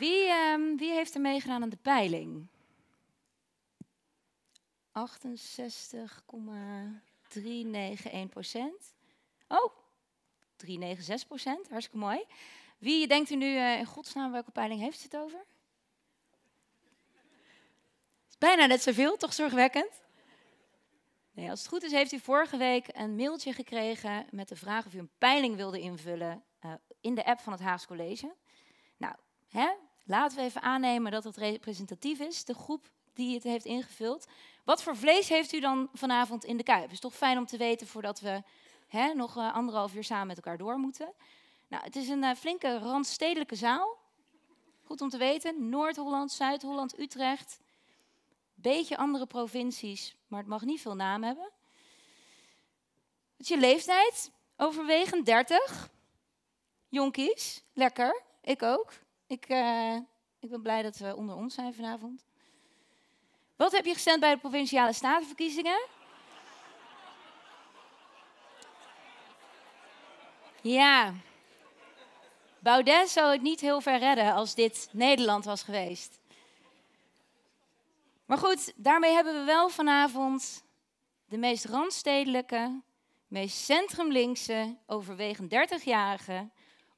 Wie, ehm, wie heeft er meegedaan aan de peiling? 68,391 procent. Oh, 396 procent, hartstikke mooi. Wie denkt u nu eh, in godsnaam welke peiling heeft het over? Is bijna net zoveel, toch zorgwekkend? Nee, als het goed is, heeft u vorige week een mailtje gekregen met de vraag of u een peiling wilde invullen eh, in de app van het Haags College. Nou, hè? Laten we even aannemen dat het representatief is, de groep die het heeft ingevuld. Wat voor vlees heeft u dan vanavond in de kuip? Is toch fijn om te weten voordat we hè, nog eh, anderhalf uur samen met elkaar door moeten. Nou, het is een eh, flinke randstedelijke zaal. Goed om te weten. Noord-Holland, Zuid-Holland, Utrecht. Beetje andere provincies, maar het mag niet veel naam hebben. Wat is je leeftijd? Overwegend 30. Jonkies, lekker. Ik ook. Ik eh, ik ben blij dat we onder ons zijn vanavond. Wat heb je gestemd bij de provinciale statenverkiezingen? Ja. Baudet zou het niet heel ver redden als dit Nederland was geweest. Maar goed, daarmee hebben we wel vanavond de meest randstedelijke, meest centrumlinkse, overwegend 30-jarige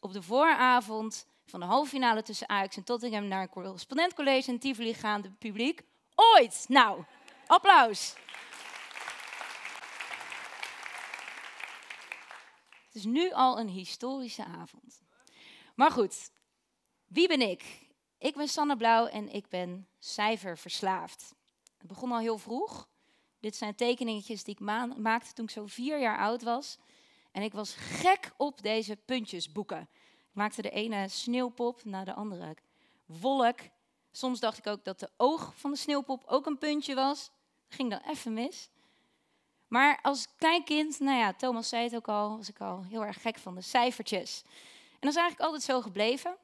op de vooravond van de halve finale tussen Ajax en Tottenham naar een college in Tivoli gaande publiek ooit. Nou, applaus. Het is nu al een historische avond. Maar goed, wie ben ik? Ik ben Sanne Blauw en ik ben cijferverslaafd. Het begon al heel vroeg. Dit zijn tekeningetjes die ik maakte toen ik zo vier jaar oud was. En ik was gek op deze puntjesboeken maakte de ene sneeuwpop naar de andere. Wolk. Soms dacht ik ook dat de oog van de sneeuwpop ook een puntje was. ging dan even mis. Maar als kleinkind, nou ja, Thomas zei het ook al, was ik al heel erg gek van de cijfertjes. En dat is eigenlijk altijd zo gebleven.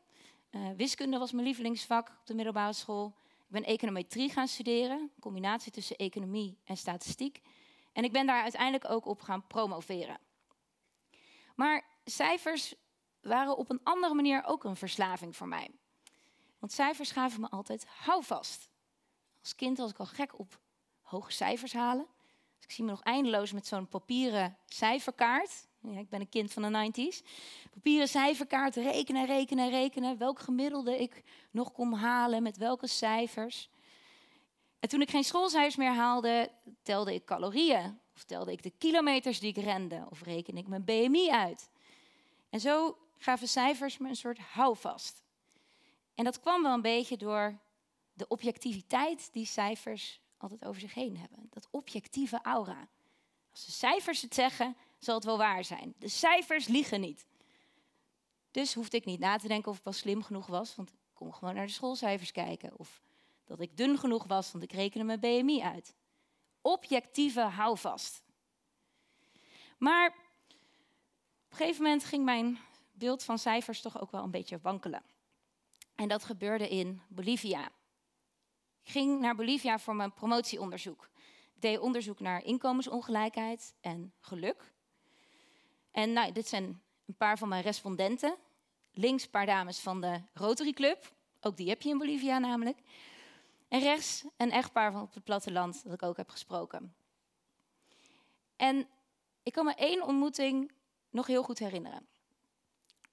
Eh, wiskunde was mijn lievelingsvak op de middelbare school. Ik ben econometrie gaan studeren, een combinatie tussen economie en statistiek. En ik ben daar uiteindelijk ook op gaan promoveren. Maar cijfers waren op een andere manier ook een verslaving voor mij. Want cijfers gaven me altijd houvast. Als kind was ik al gek op hoge cijfers halen. Dus ik zie me nog eindeloos met zo'n papieren cijferkaart. Ja, ik ben een kind van de 90s. Papieren cijferkaart, rekenen, rekenen, rekenen. Welk gemiddelde ik nog kon halen, met welke cijfers. En toen ik geen schoolcijfers meer haalde, telde ik calorieën. Of telde ik de kilometers die ik rende. Of reken ik mijn BMI uit. En zo gaven cijfers me een soort houvast. En dat kwam wel een beetje door de objectiviteit die cijfers altijd over zich heen hebben. Dat objectieve aura. Als de cijfers het zeggen, zal het wel waar zijn. De cijfers liegen niet. Dus hoefde ik niet na te denken of ik pas slim genoeg was, want ik kon gewoon naar de schoolcijfers kijken. Of dat ik dun genoeg was, want ik rekende mijn BMI uit. Objectieve houvast. Maar op een gegeven moment ging mijn beeld van cijfers toch ook wel een beetje wankelen. En dat gebeurde in Bolivia. Ik ging naar Bolivia voor mijn promotieonderzoek. Ik deed onderzoek naar inkomensongelijkheid en geluk. En nou, dit zijn een paar van mijn respondenten. Links een paar dames van de Rotary Club. Ook die heb je in Bolivia namelijk. En rechts een echtpaar van op het platteland dat ik ook heb gesproken. En ik kan me één ontmoeting nog heel goed herinneren.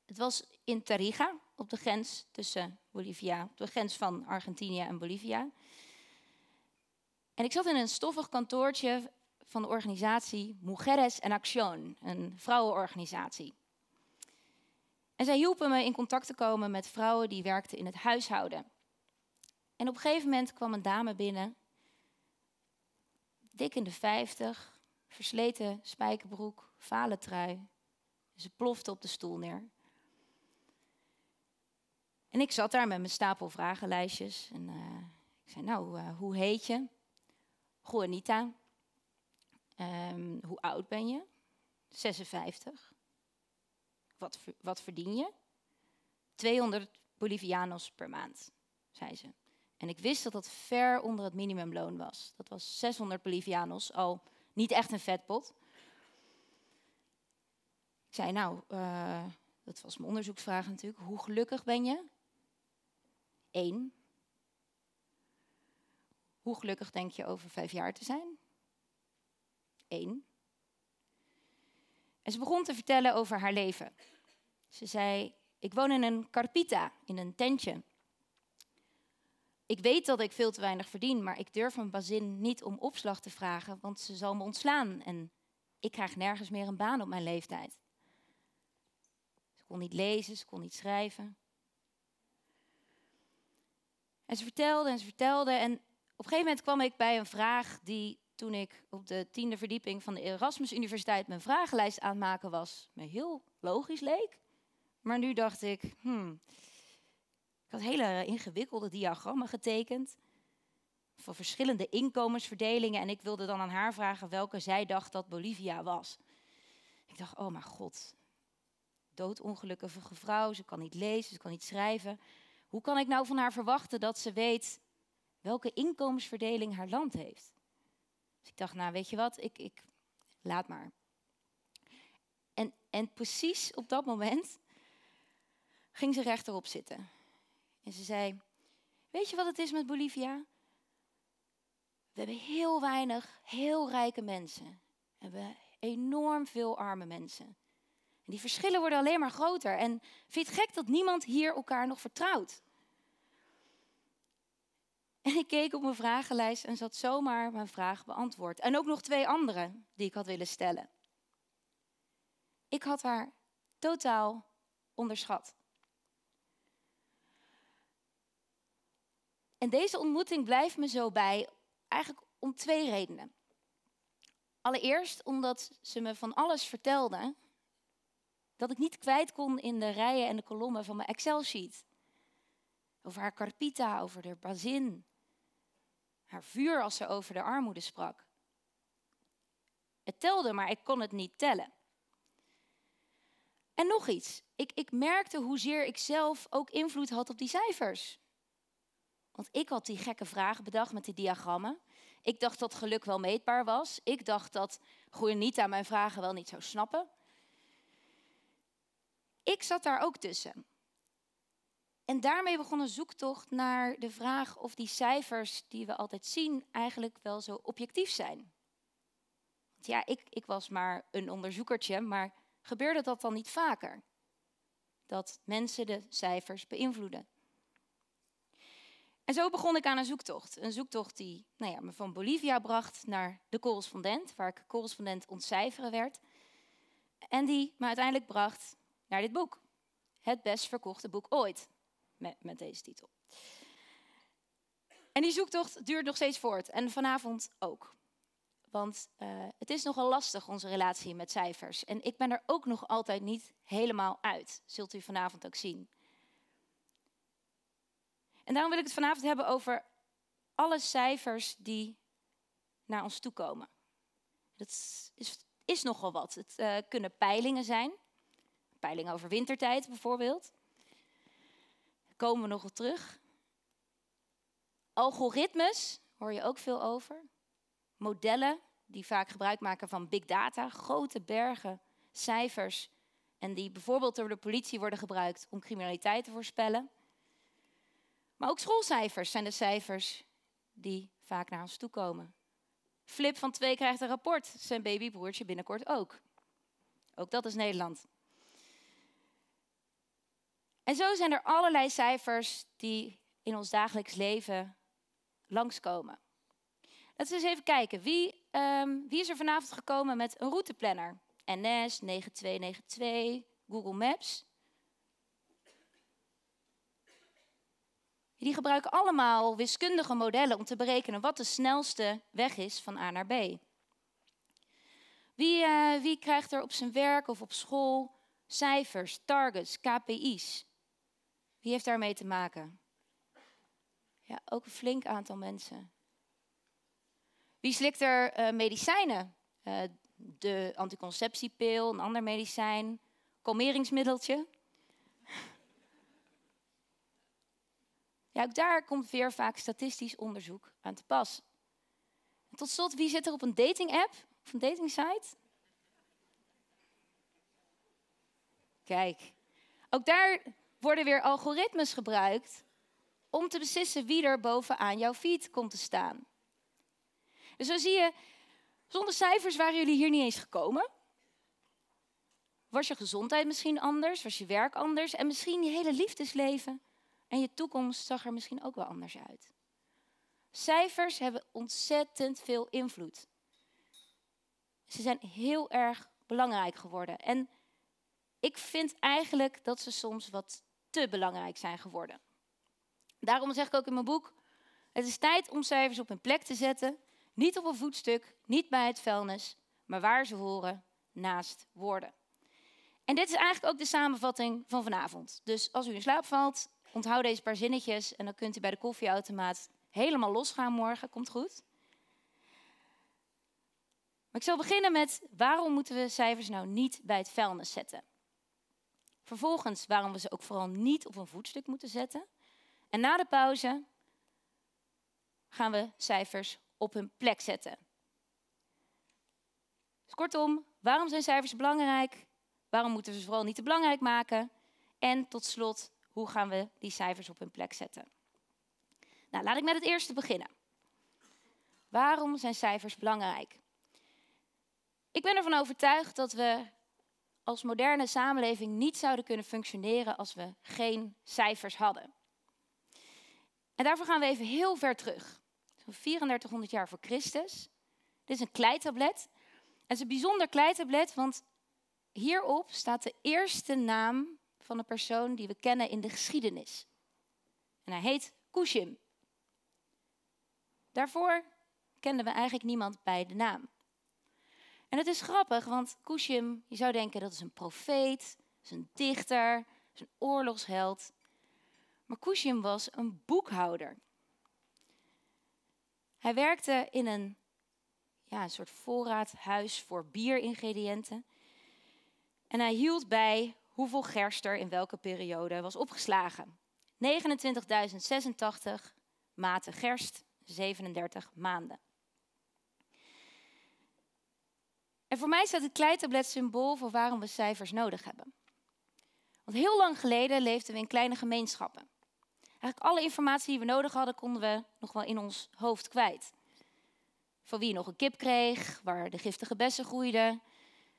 Het was in Tarija, op de grens tussen Bolivia, op de grens van Argentinië en Bolivia. En ik zat in een stoffig kantoortje van de organisatie Mujeres en Acción, een vrouwenorganisatie. En zij hielpen me in contact te komen met vrouwen die werkten in het huishouden. En op een gegeven moment kwam een dame binnen, dik in de vijftig, versleten spijkerbroek, vale trui. Ze plofte op de stoel neer. En ik zat daar met mijn stapel vragenlijstjes. En eh, ik zei, nou, eh, hoe heet je? Juanita. Ehm, hoe oud ben je? 56. Wat, wat verdien je? 200 Bolivianos per maand, zei ze. En ik wist dat dat ver onder het minimumloon was. Dat was 600 Bolivianos, al niet echt een vetpot. Ik zei, nou, eh, dat was mijn onderzoeksvraag natuurlijk. Hoe gelukkig ben je? Eén. Hoe gelukkig denk je over vijf jaar te zijn? Eén. En ze begon te vertellen over haar leven. Ze zei: Ik woon in een carpita, in een tentje. Ik weet dat ik veel te weinig verdien, maar ik durf mijn bazin niet om opslag te vragen, want ze zal me ontslaan en ik krijg nergens meer een baan op mijn leeftijd. Ze kon niet lezen, ze kon niet schrijven. En ze vertelde en ze vertelde. En op een gegeven moment kwam ik bij een vraag die toen ik op de tiende verdieping van de Erasmus Universiteit mijn vragenlijst aan het maken was, me heel logisch leek. Maar nu dacht ik, hmm, ik had hele ingewikkelde diagrammen getekend van verschillende inkomensverdelingen. En ik wilde dan aan haar vragen welke zij dacht dat Bolivia was. Ik dacht, oh mijn god, doodongelukkige vrouw, ze kan niet lezen, ze kan niet schrijven. Hoe kan ik nou van haar verwachten dat ze weet welke inkomensverdeling haar land heeft? Dus ik dacht, nou weet je wat, ik, ik laat maar. En, en precies op dat moment ging ze rechterop zitten. En ze zei, weet je wat het is met Bolivia? We hebben heel weinig heel rijke mensen. We hebben enorm veel arme mensen. En die verschillen worden alleen maar groter. En vind je het gek dat niemand hier elkaar nog vertrouwt? En ik keek op mijn vragenlijst en zat zomaar mijn vraag beantwoord. En ook nog twee andere die ik had willen stellen. Ik had haar totaal onderschat. En deze ontmoeting blijft me zo bij, eigenlijk om twee redenen. Allereerst omdat ze me van alles vertelde dat ik niet kwijt kon in de rijen en de kolommen van mijn Excel-sheet. Over haar carpita, over de bazin, haar vuur als ze over de armoede sprak. Het telde, maar ik kon het niet tellen. En nog iets, ik, ik merkte hoezeer ik zelf ook invloed had op die cijfers. Want ik had die gekke vragen bedacht met die diagrammen. Ik dacht dat geluk wel meetbaar was. Ik dacht dat Goenita mijn vragen wel niet zou snappen. Ik zat daar ook tussen. En daarmee begon een zoektocht naar de vraag of die cijfers die we altijd zien eigenlijk wel zo objectief zijn. Want ja, ik, ik was maar een onderzoekertje, maar gebeurde dat dan niet vaker? Dat mensen de cijfers beïnvloeden. En zo begon ik aan een zoektocht. Een zoektocht die nou ja, me van Bolivia bracht naar de correspondent, waar ik correspondent ontcijferen werd. En die me uiteindelijk bracht naar dit boek. Het best verkochte boek ooit, met, met deze titel. En die zoektocht duurt nog steeds voort en vanavond ook. Want eh, het is nogal lastig, onze relatie met cijfers. En ik ben er ook nog altijd niet helemaal uit. Zult u vanavond ook zien. En daarom wil ik het vanavond hebben over alle cijfers die naar ons toe komen. Dat is, is nogal wat. Het eh, kunnen peilingen zijn over wintertijd bijvoorbeeld. Daar komen we nog op terug. Algoritmes hoor je ook veel over. Modellen die vaak gebruik maken van big data, grote bergen, cijfers. En die bijvoorbeeld door de politie worden gebruikt om criminaliteit te voorspellen. Maar ook schoolcijfers zijn de cijfers die vaak naar ons toe komen. Flip van 2 krijgt een rapport, zijn babybroertje binnenkort ook. Ook dat is Nederland. En zo zijn er allerlei cijfers die in ons dagelijks leven langskomen. Laten we eens even kijken. Wie, ehm, wie is er vanavond gekomen met een routeplanner? NS, 9292, Google Maps. Die gebruiken allemaal wiskundige modellen om te berekenen wat de snelste weg is van A naar B. Wie, eh, wie krijgt er op zijn werk of op school cijfers, targets, KPI's? Wie heeft daarmee te maken? Ja, ook een flink aantal mensen. Wie slikt er eh, medicijnen? Eh, de anticonceptiepil, een ander medicijn, kalmeringsmiddeltje. Ja, ook daar komt weer vaak statistisch onderzoek aan te pas. En tot slot, wie zit er op een dating-app of een datingsite? Kijk, ook daar worden weer algoritmes gebruikt om te beslissen wie er bovenaan jouw feed komt te staan. Dus zo zie je, zonder cijfers waren jullie hier niet eens gekomen. Was je gezondheid misschien anders? Was je werk anders? En misschien je hele liefdesleven en je toekomst zag er misschien ook wel anders uit. Cijfers hebben ontzettend veel invloed. Ze zijn heel erg belangrijk geworden. En ik vind eigenlijk dat ze soms wat te belangrijk zijn geworden. Daarom zeg ik ook in mijn boek, het is tijd om cijfers op hun plek te zetten. Niet op een voetstuk, niet bij het vuilnis, maar waar ze horen, naast woorden. En dit is eigenlijk ook de samenvatting van vanavond. Dus als u in slaap valt, onthoud deze paar zinnetjes en dan kunt u bij de koffieautomaat helemaal losgaan morgen. Komt goed. Maar ik zal beginnen met waarom moeten we cijfers nou niet bij het vuilnis zetten? Vervolgens waarom we ze ook vooral niet op een voetstuk moeten zetten. En na de pauze gaan we cijfers op hun plek zetten. Dus kortom, waarom zijn cijfers belangrijk? Waarom moeten we ze vooral niet te belangrijk maken? En tot slot, hoe gaan we die cijfers op hun plek zetten? Nou, laat ik met het eerste beginnen. Waarom zijn cijfers belangrijk? Ik ben ervan overtuigd dat we als moderne samenleving niet zouden kunnen functioneren als we geen cijfers hadden. En daarvoor gaan we even heel ver terug. Zo'n 3400 jaar voor Christus. Dit is een kleitablet. Het is een bijzonder kleitablet, want hierop staat de eerste naam van een persoon die we kennen in de geschiedenis. En hij heet Cushim. Daarvoor kenden we eigenlijk niemand bij de naam. En het is grappig, want Cushim, je zou denken dat is een profeet, is een dichter, is een oorlogsheld. Maar Cushim was een boekhouder. Hij werkte in een, ja, een soort voorraadhuis voor bieringrediënten. En hij hield bij hoeveel gerst er in welke periode was opgeslagen. 29.086 maten gerst, 37 maanden. En voor mij staat het kleitablet symbool voor waarom we cijfers nodig hebben. Want heel lang geleden leefden we in kleine gemeenschappen. Eigenlijk alle informatie die we nodig hadden, konden we nog wel in ons hoofd kwijt. Van wie nog een kip kreeg, waar de giftige bessen groeiden,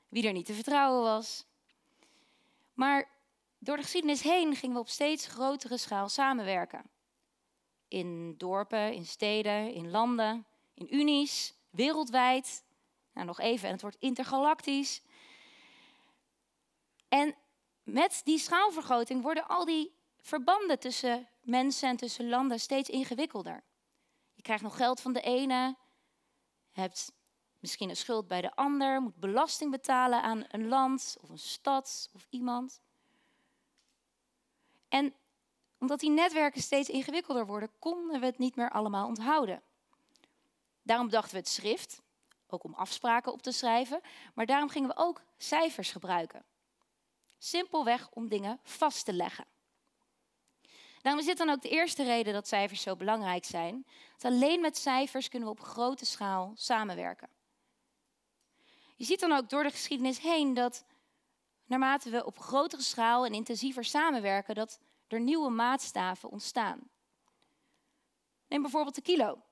wie er niet te vertrouwen was. Maar door de geschiedenis heen gingen we op steeds grotere schaal samenwerken. In dorpen, in steden, in landen, in unies, wereldwijd. Nou, nog even. En het wordt intergalactisch. En met die schaalvergroting worden al die verbanden tussen mensen en tussen landen steeds ingewikkelder. Je krijgt nog geld van de ene, hebt misschien een schuld bij de ander, moet belasting betalen aan een land of een stad of iemand. En omdat die netwerken steeds ingewikkelder worden, konden we het niet meer allemaal onthouden. Daarom bedachten we het schrift ook om afspraken op te schrijven, maar daarom gingen we ook cijfers gebruiken. Simpelweg om dingen vast te leggen. Daarom is dit dan ook de eerste reden dat cijfers zo belangrijk zijn. Want alleen met cijfers kunnen we op grote schaal samenwerken. Je ziet dan ook door de geschiedenis heen dat naarmate we op grotere schaal en intensiever samenwerken, dat er nieuwe maatstaven ontstaan. Neem bijvoorbeeld de kilo.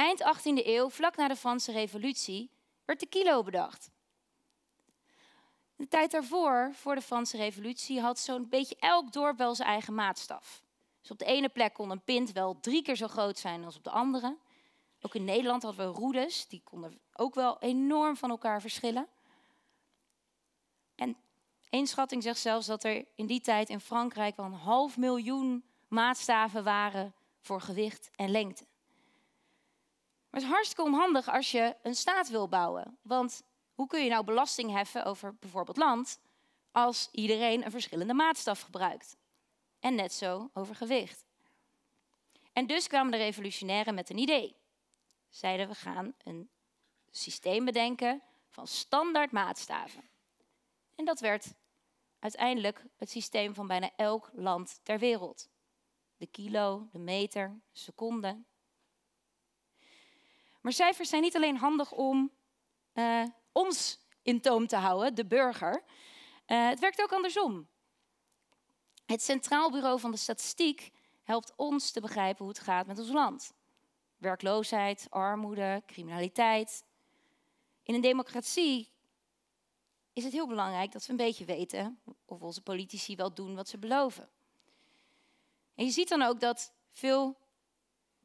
Eind 18e eeuw, vlak na de Franse Revolutie, werd de kilo bedacht. De tijd daarvoor, voor de Franse Revolutie, had zo'n beetje elk dorp wel zijn eigen maatstaf. Dus op de ene plek kon een pint wel drie keer zo groot zijn als op de andere. Ook in Nederland hadden we roedes, die konden ook wel enorm van elkaar verschillen. En één schatting zegt zelfs dat er in die tijd in Frankrijk wel een half miljoen maatstaven waren voor gewicht en lengte. Maar het is hartstikke onhandig als je een staat wil bouwen. Want hoe kun je nou belasting heffen over bijvoorbeeld land als iedereen een verschillende maatstaf gebruikt? En net zo over gewicht. En dus kwamen de revolutionairen met een idee. Zeiden we gaan een systeem bedenken van standaard maatstaven. En dat werd uiteindelijk het systeem van bijna elk land ter wereld. De kilo, de meter, de seconde, maar cijfers zijn niet alleen handig om eh, ons in toom te houden, de burger. Eh, het werkt ook andersom. Het Centraal Bureau van de Statistiek helpt ons te begrijpen hoe het gaat met ons land. Werkloosheid, armoede, criminaliteit. In een democratie is het heel belangrijk dat we een beetje weten of onze politici wel doen wat ze beloven. En je ziet dan ook dat veel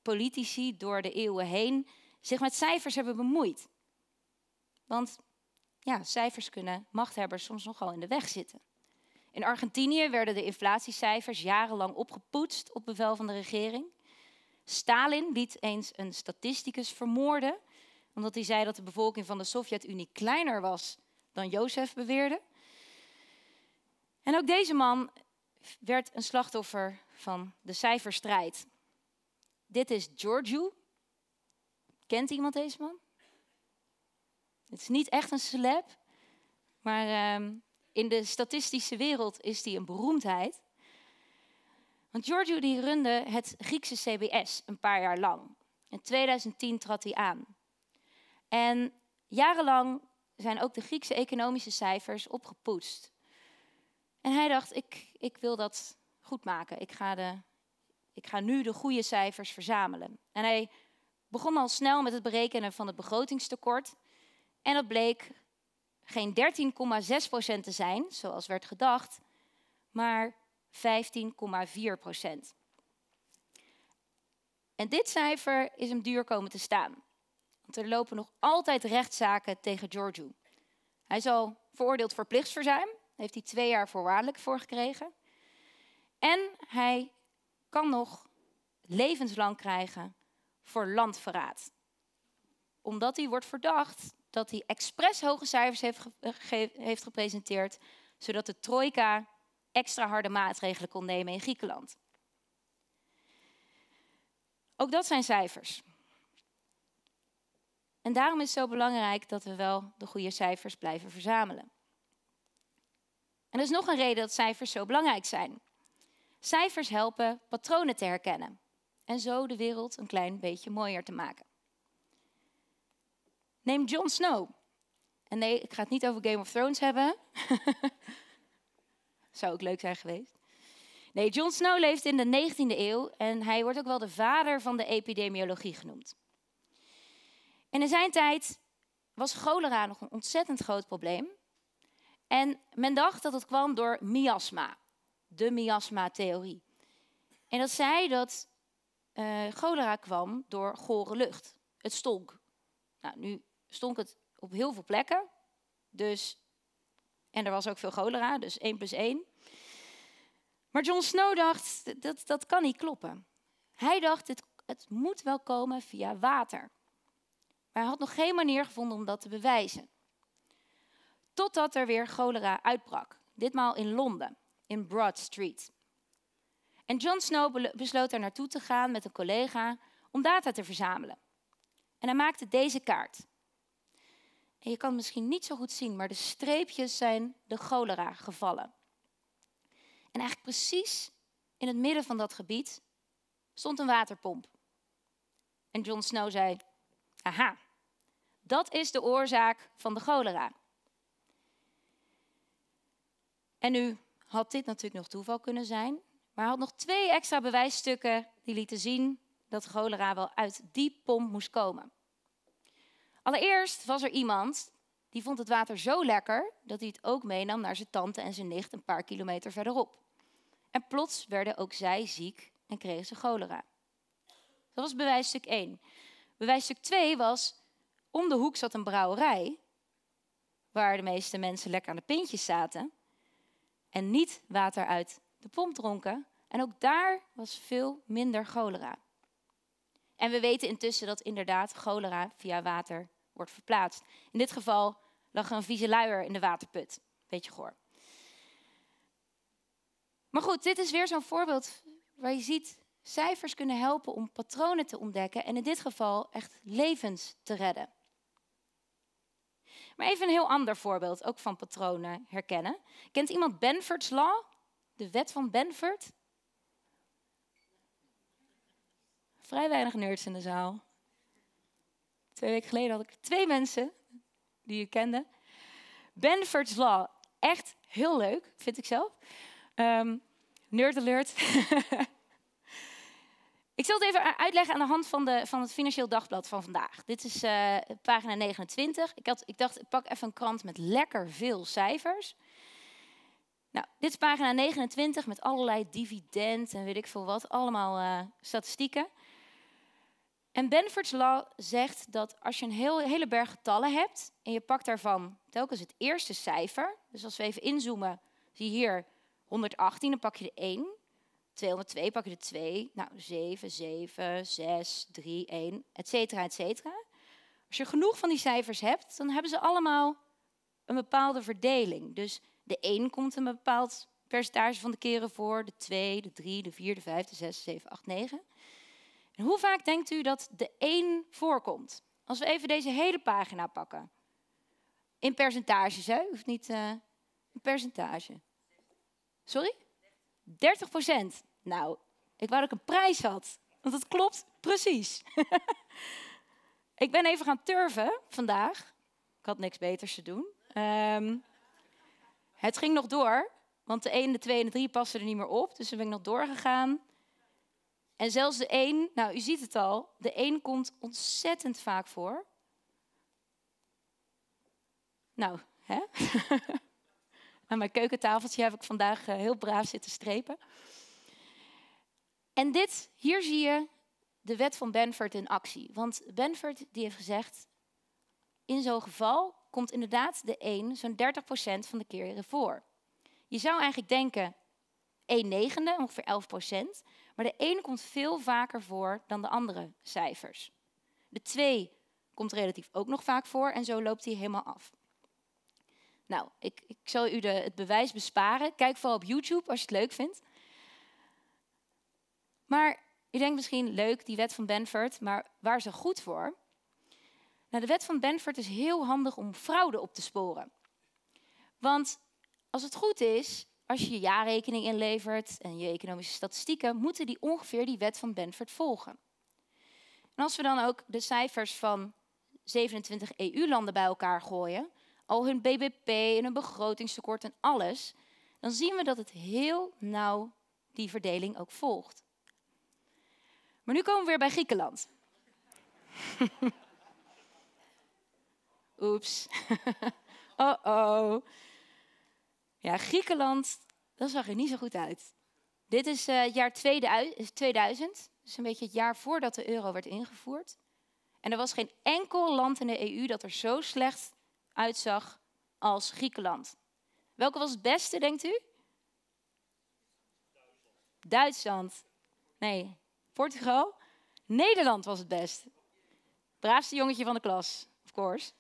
politici door de eeuwen heen zich met cijfers hebben bemoeid. Want ja, cijfers kunnen machthebbers soms nogal in de weg zitten. In Argentinië werden de inflatiecijfers jarenlang opgepoetst op bevel van de regering. Stalin liet eens een statisticus vermoorden, omdat hij zei dat de bevolking van de Sovjet-Unie kleiner was dan Jozef beweerde. En ook deze man werd een slachtoffer van de cijferstrijd. Dit is Georgiou. Kent iemand deze man? Het is niet echt een celeb, maar ehm, in de statistische wereld is die een beroemdheid. Want Giorgio die runde het Griekse CBS een paar jaar lang. In 2010 trad hij aan. En jarenlang zijn ook de Griekse economische cijfers opgepoetst. En hij dacht, ik, ik wil dat goed maken. Ik ga, de, ik ga nu de goede cijfers verzamelen. En hij begon al snel met het berekenen van het begrotingstekort. En dat bleek geen 13,6% te zijn, zoals werd gedacht, maar 15,4%. En dit cijfer is hem duur komen te staan. Want er lopen nog altijd rechtszaken tegen Giorgio. Hij is al veroordeeld voor plichtsverzuim, daar heeft hij twee jaar voorwaardelijk voor gekregen. En hij kan nog levenslang krijgen voor landverraad. Omdat hij wordt verdacht dat hij expres hoge cijfers heeft, heeft gepresenteerd, zodat de trojka extra harde maatregelen kon nemen in Griekenland. Ook dat zijn cijfers. En daarom is het zo belangrijk dat we wel de goede cijfers blijven verzamelen. En er is nog een reden dat cijfers zo belangrijk zijn. Cijfers helpen patronen te herkennen en zo de wereld een klein beetje mooier te maken. Neem Jon Snow. En nee, ik ga het niet over Game of Thrones hebben. Zou ook leuk zijn geweest. Nee, Jon Snow leeft in de 19e eeuw en hij wordt ook wel de vader van de epidemiologie genoemd. En in zijn tijd was cholera nog een ontzettend groot probleem. En men dacht dat het kwam door miasma, de miasma-theorie. En dat zei dat uh, cholera kwam door gore lucht. Het stonk. Nou, nu stonk het op heel veel plekken. Dus, en er was ook veel cholera, dus 1 plus 1. Maar John Snow dacht, dat, dat kan niet kloppen. Hij dacht, het, het moet wel komen via water. Maar hij had nog geen manier gevonden om dat te bewijzen. Totdat er weer cholera uitbrak. Ditmaal in Londen, in Broad Street. En Jon Snow besloot daar naartoe te gaan met een collega om data te verzamelen. En hij maakte deze kaart. En je kan het misschien niet zo goed zien, maar de streepjes zijn de cholera gevallen. En eigenlijk precies in het midden van dat gebied stond een waterpomp. En Jon Snow zei: Aha, dat is de oorzaak van de cholera. En nu had dit natuurlijk nog toeval kunnen zijn, maar hij had nog twee extra bewijsstukken die lieten zien dat cholera wel uit die pomp moest komen. Allereerst was er iemand die vond het water zo lekker dat hij het ook meenam naar zijn tante en zijn nicht een paar kilometer verderop. En plots werden ook zij ziek en kregen ze cholera. Dat was bewijsstuk 1. Bewijsstuk 2 was, om de hoek zat een brouwerij, waar de meeste mensen lekker aan de pintjes zaten, en niet water uit de pomp dronken. En ook daar was veel minder cholera. En we weten intussen dat inderdaad cholera via water wordt verplaatst. In dit geval lag er een vieze luier in de waterput. Beetje goor. Maar goed, dit is weer zo'n voorbeeld waar je ziet cijfers kunnen helpen om patronen te ontdekken en in dit geval echt levens te redden. Maar even een heel ander voorbeeld, ook van patronen herkennen. Kent iemand Benford's Law? De wet van Benford? Vrij weinig nerds in de zaal. Twee weken geleden had ik twee mensen die je kende. Benford's Law. Echt heel leuk, vind ik zelf. Um, nerd alert. ik zal het even uitleggen aan de hand van, de, van het Financieel Dagblad van vandaag. Dit is eh, pagina 29. Ik, had, ik dacht, ik pak even een krant met lekker veel cijfers. Nou, dit is pagina 29 met allerlei dividend en weet ik veel wat, allemaal eh, statistieken. En Benford's Law zegt dat als je een heel, hele berg getallen hebt en je pakt daarvan telkens het eerste cijfer, dus als we even inzoomen, zie je hier 118, dan pak je de 1. 202 pak je de 2, nou 7, 7, 6, 3, 1, et cetera, et cetera. Als je genoeg van die cijfers hebt, dan hebben ze allemaal een bepaalde verdeling. Dus de 1 komt een bepaald percentage van de keren voor, de 2, de 3, de 4, de 5, de 6, 7, 8, 9. En hoe vaak denkt u dat de 1 voorkomt? Als we even deze hele pagina pakken. In percentage, hè? Hoeft niet uh, een percentage. Sorry? 30 procent. Nou, ik wou dat ik een prijs had. Want dat klopt precies. ik ben even gaan turven vandaag. Ik had niks beters te doen. Ehm, het ging nog door, want de 1, de 2 en de 3 pasten er niet meer op. Dus dan ben ik nog doorgegaan. En zelfs de 1, nou u ziet het al, de 1 komt ontzettend vaak voor. Nou, hè? Aan mijn keukentafeltje heb ik vandaag eh, heel braaf zitten strepen. En dit, hier zie je de wet van Benford in actie. Want Benford die heeft gezegd, in zo'n geval komt inderdaad de 1 zo'n 30% van de keren voor. Je zou eigenlijk denken 1 negende, ongeveer 11%, maar de 1 komt veel vaker voor dan de andere cijfers. De 2 komt relatief ook nog vaak voor en zo loopt hij helemaal af. Nou, ik, ik zal u de, het bewijs besparen. Kijk vooral op YouTube als je het leuk vindt. Maar je denkt misschien leuk, die wet van Benford, maar waar is ze goed voor? Nou, de wet van Benford is heel handig om fraude op te sporen. Want als het goed is, als je je jaarrekening inlevert en je economische statistieken, moeten die ongeveer die wet van Benford volgen. En als we dan ook de cijfers van 27 EU-landen bij elkaar gooien, al hun BBP en hun begrotingstekort en alles, dan zien we dat het heel nauw die verdeling ook volgt. Maar nu komen we weer bij Griekenland. Oeps. oh oh. Ja, Griekenland, dat zag er niet zo goed uit. Dit is eh, het jaar 2000, dus een beetje het jaar voordat de euro werd ingevoerd. En er was geen enkel land in de EU dat er zo slecht uitzag als Griekenland. Welke was het beste, denkt u? Duitsland. Duitsland. Nee, Portugal. Nederland was het best. Braafste jongetje van de klas, of course.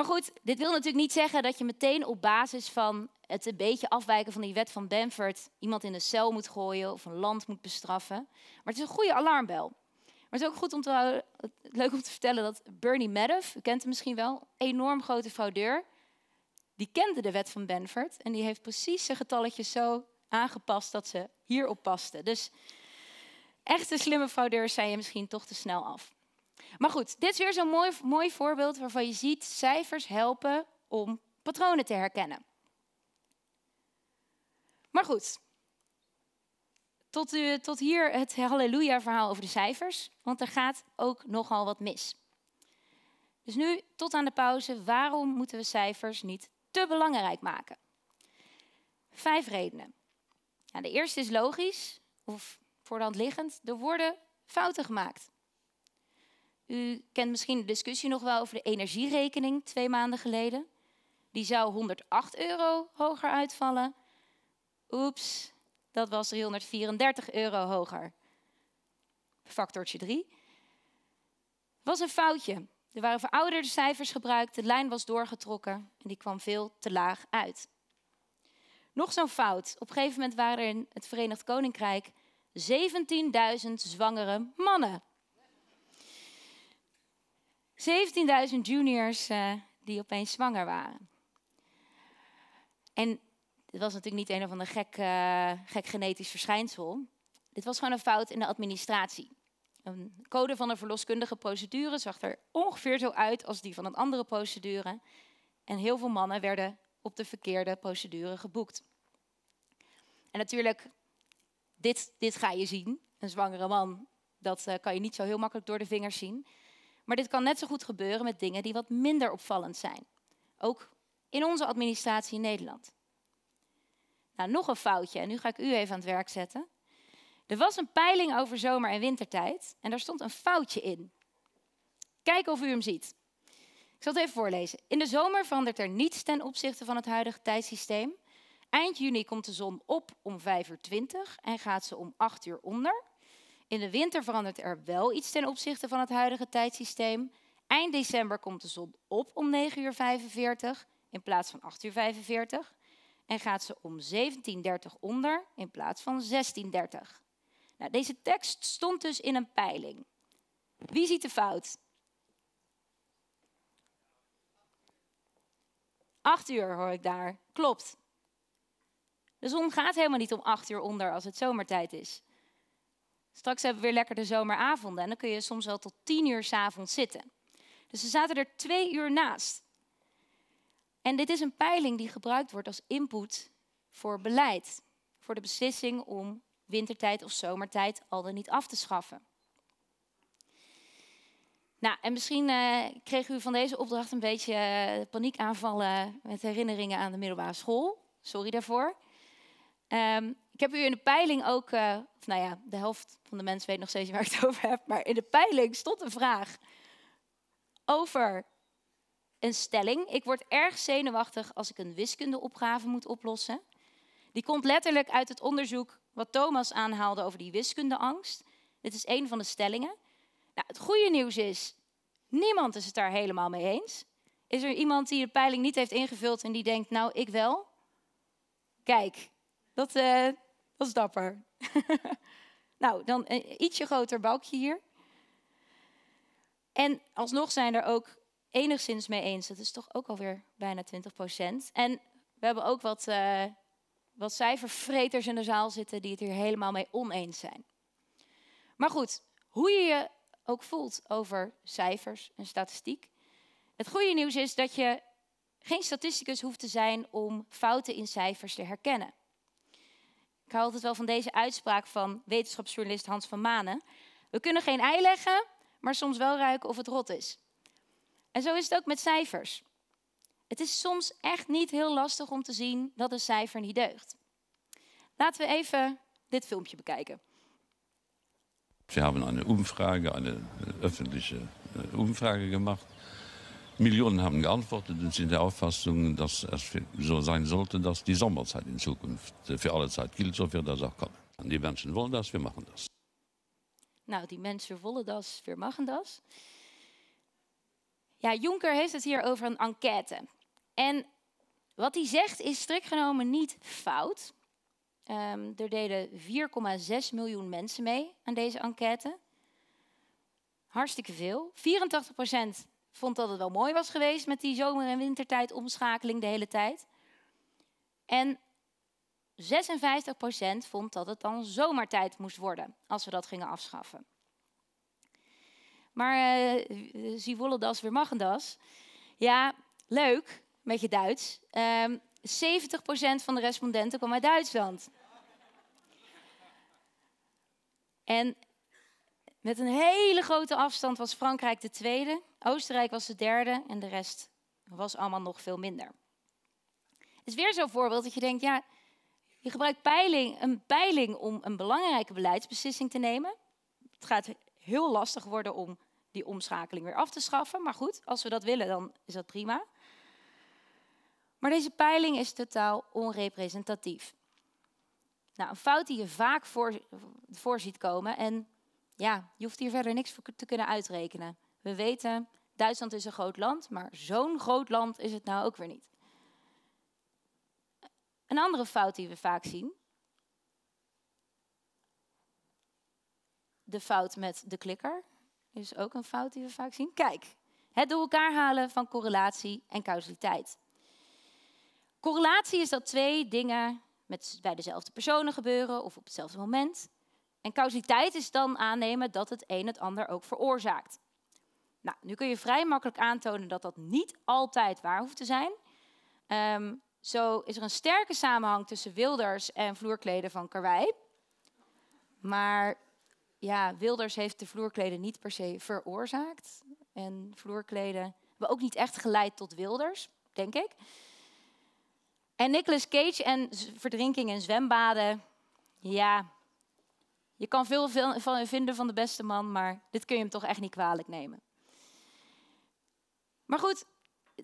Maar goed, dit wil natuurlijk niet zeggen dat je meteen op basis van het een beetje afwijken van die wet van Benford iemand in de cel moet gooien of een land moet bestraffen. Maar het is een goede alarmbel. Maar het is ook goed om te, leuk om te vertellen dat Bernie Madoff, u kent hem misschien wel, enorm grote fraudeur, die kende de wet van Benford en die heeft precies zijn getalletjes zo aangepast dat ze hierop pasten. Dus echte slimme fraudeurs zijn je misschien toch te snel af. Maar goed, dit is weer zo'n mooi, mooi voorbeeld waarvan je ziet cijfers helpen om patronen te herkennen. Maar goed, tot, eh, tot hier het halleluja-verhaal over de cijfers, want er gaat ook nogal wat mis. Dus nu tot aan de pauze, waarom moeten we cijfers niet te belangrijk maken? Vijf redenen. de eerste is logisch, of voor de hand liggend, er worden fouten gemaakt. U kent misschien de discussie nog wel over de energierekening twee maanden geleden. Die zou 108 euro hoger uitvallen. Oeps, dat was 334 euro hoger. Factortje 3. Was een foutje. Er waren verouderde cijfers gebruikt, de lijn was doorgetrokken en die kwam veel te laag uit. Nog zo'n fout. Op een gegeven moment waren er in het Verenigd Koninkrijk 17.000 zwangere mannen. 17.000 juniors eh, die opeens zwanger waren. En het was natuurlijk niet een of ander gek, eh, gek genetisch verschijnsel. Dit was gewoon een fout in de administratie. Een code van een verloskundige procedure zag er ongeveer zo uit als die van een andere procedure. En heel veel mannen werden op de verkeerde procedure geboekt. En natuurlijk, dit, dit ga je zien. Een zwangere man, dat eh, kan je niet zo heel makkelijk door de vingers zien. Maar dit kan net zo goed gebeuren met dingen die wat minder opvallend zijn. Ook in onze administratie in Nederland. Nou, nog een foutje en nu ga ik u even aan het werk zetten. Er was een peiling over zomer- en wintertijd en daar stond een foutje in. Kijk of u hem ziet. Ik zal het even voorlezen. In de zomer verandert er niets ten opzichte van het huidige tijdsysteem. Eind juni komt de zon op om 5 uur 20 en gaat ze om 8 uur onder. In de winter verandert er wel iets ten opzichte van het huidige tijdsysteem. Eind december komt de zon op om 9.45 uur in plaats van 8.45 uur en gaat ze om 17.30 onder in plaats van 16.30. Nou, deze tekst stond dus in een peiling. Wie ziet de fout? 8 uur hoor ik daar. Klopt. De zon gaat helemaal niet om 8 uur onder als het zomertijd is. Straks hebben we weer lekker de zomeravonden en dan kun je soms wel tot tien uur avonds zitten. Dus ze zaten er twee uur naast. En dit is een peiling die gebruikt wordt als input voor beleid. Voor de beslissing om wintertijd of zomertijd al dan niet af te schaffen. Nou, en misschien uh, kreeg u van deze opdracht een beetje eh, paniekaanvallen met herinneringen aan de middelbare school. Sorry daarvoor. Ehm, ik heb u in de peiling ook, eh, of nou ja, de helft van de mensen weet nog steeds waar ik het over heb, maar in de peiling stond een vraag over een stelling. Ik word erg zenuwachtig als ik een wiskundeopgave moet oplossen. Die komt letterlijk uit het onderzoek wat Thomas aanhaalde over die wiskundeangst. Dit is een van de stellingen. Nou, het goede nieuws is, niemand is het daar helemaal mee eens. Is er iemand die de peiling niet heeft ingevuld en die denkt, nou ik wel? Kijk, dat, eh, dat is dapper. nou, dan een ietsje groter balkje hier. En alsnog zijn er ook enigszins mee eens. Dat is toch ook alweer bijna 20 procent. En we hebben ook wat, uh, wat cijfervreters in de zaal zitten die het hier helemaal mee oneens zijn. Maar goed, hoe je je ook voelt over cijfers en statistiek. Het goede nieuws is dat je geen statisticus hoeft te zijn om fouten in cijfers te herkennen. Ik hou altijd wel van deze uitspraak van wetenschapsjournalist Hans van Manen. We kunnen geen ei leggen, maar soms wel ruiken of het rot is. En zo is het ook met cijfers. Het is soms echt niet heel lastig om te zien dat een cijfer niet deugt. Laten we even dit filmpje bekijken. Ze hebben een omvraag, een öffentliche eh, omvraag gemaakt. Millionen haben geantwortet und sind der Auffassung, dass es so sein sollte, dass die Sommerzeit in Zukunft für eh, alle Zeit gilt, so wird das auch kommen. Und die Menschen wollen das, wir machen das. Nou, die mensen willen dat. weer machen dat. Ja, Juncker heeft het hier over een enquête. En wat hij zegt is strikt genomen niet fout. Ehm, er deden 4,6 miljoen mensen mee aan deze enquête. Hartstikke veel. 84% vond dat het wel mooi was geweest met die zomer- en wintertijd omschakeling de hele tijd. En 56% vond dat het dan zomertijd moest worden als we dat gingen afschaffen. Maar uh, eh, Zivolledas weer magendas. Ja, leuk met je Duits. 70% ehm, van de respondenten kwam uit Duitsland. En met een hele grote afstand was Frankrijk de tweede, Oostenrijk was de derde en de rest was allemaal nog veel minder. Het is weer zo'n voorbeeld dat je denkt, ja, je gebruikt peiling, een peiling om een belangrijke beleidsbeslissing te nemen. Het gaat heel lastig worden om die omschakeling weer af te schaffen, maar goed, als we dat willen dan is dat prima. Maar deze peiling is totaal onrepresentatief. Nou, een fout die je vaak voor, ziet komen en ja, je hoeft hier verder niks voor te kunnen uitrekenen. We weten, Duitsland is een groot land, maar zo'n groot land is het nou ook weer niet. Een andere fout die we vaak zien. De fout met de klikker is ook een fout die we vaak zien. Kijk, het door elkaar halen van correlatie en causaliteit. Correlatie is dat twee dingen met, bij dezelfde personen gebeuren of op hetzelfde moment. En causaliteit is dan aannemen dat het een het ander ook veroorzaakt. Nou, nu kun je vrij makkelijk aantonen dat dat niet altijd waar hoeft te zijn. Ehm, zo is er een sterke samenhang tussen Wilders en vloerkleden van Karwei. Maar ja, Wilders heeft de vloerkleden niet per se veroorzaakt. En vloerkleden hebben ook niet echt geleid tot Wilders, denk ik. En Nicolas Cage en verdrinking in zwembaden. Ja, je kan veel van, vinden van de beste man, maar dit kun je hem toch echt niet kwalijk nemen. Maar goed,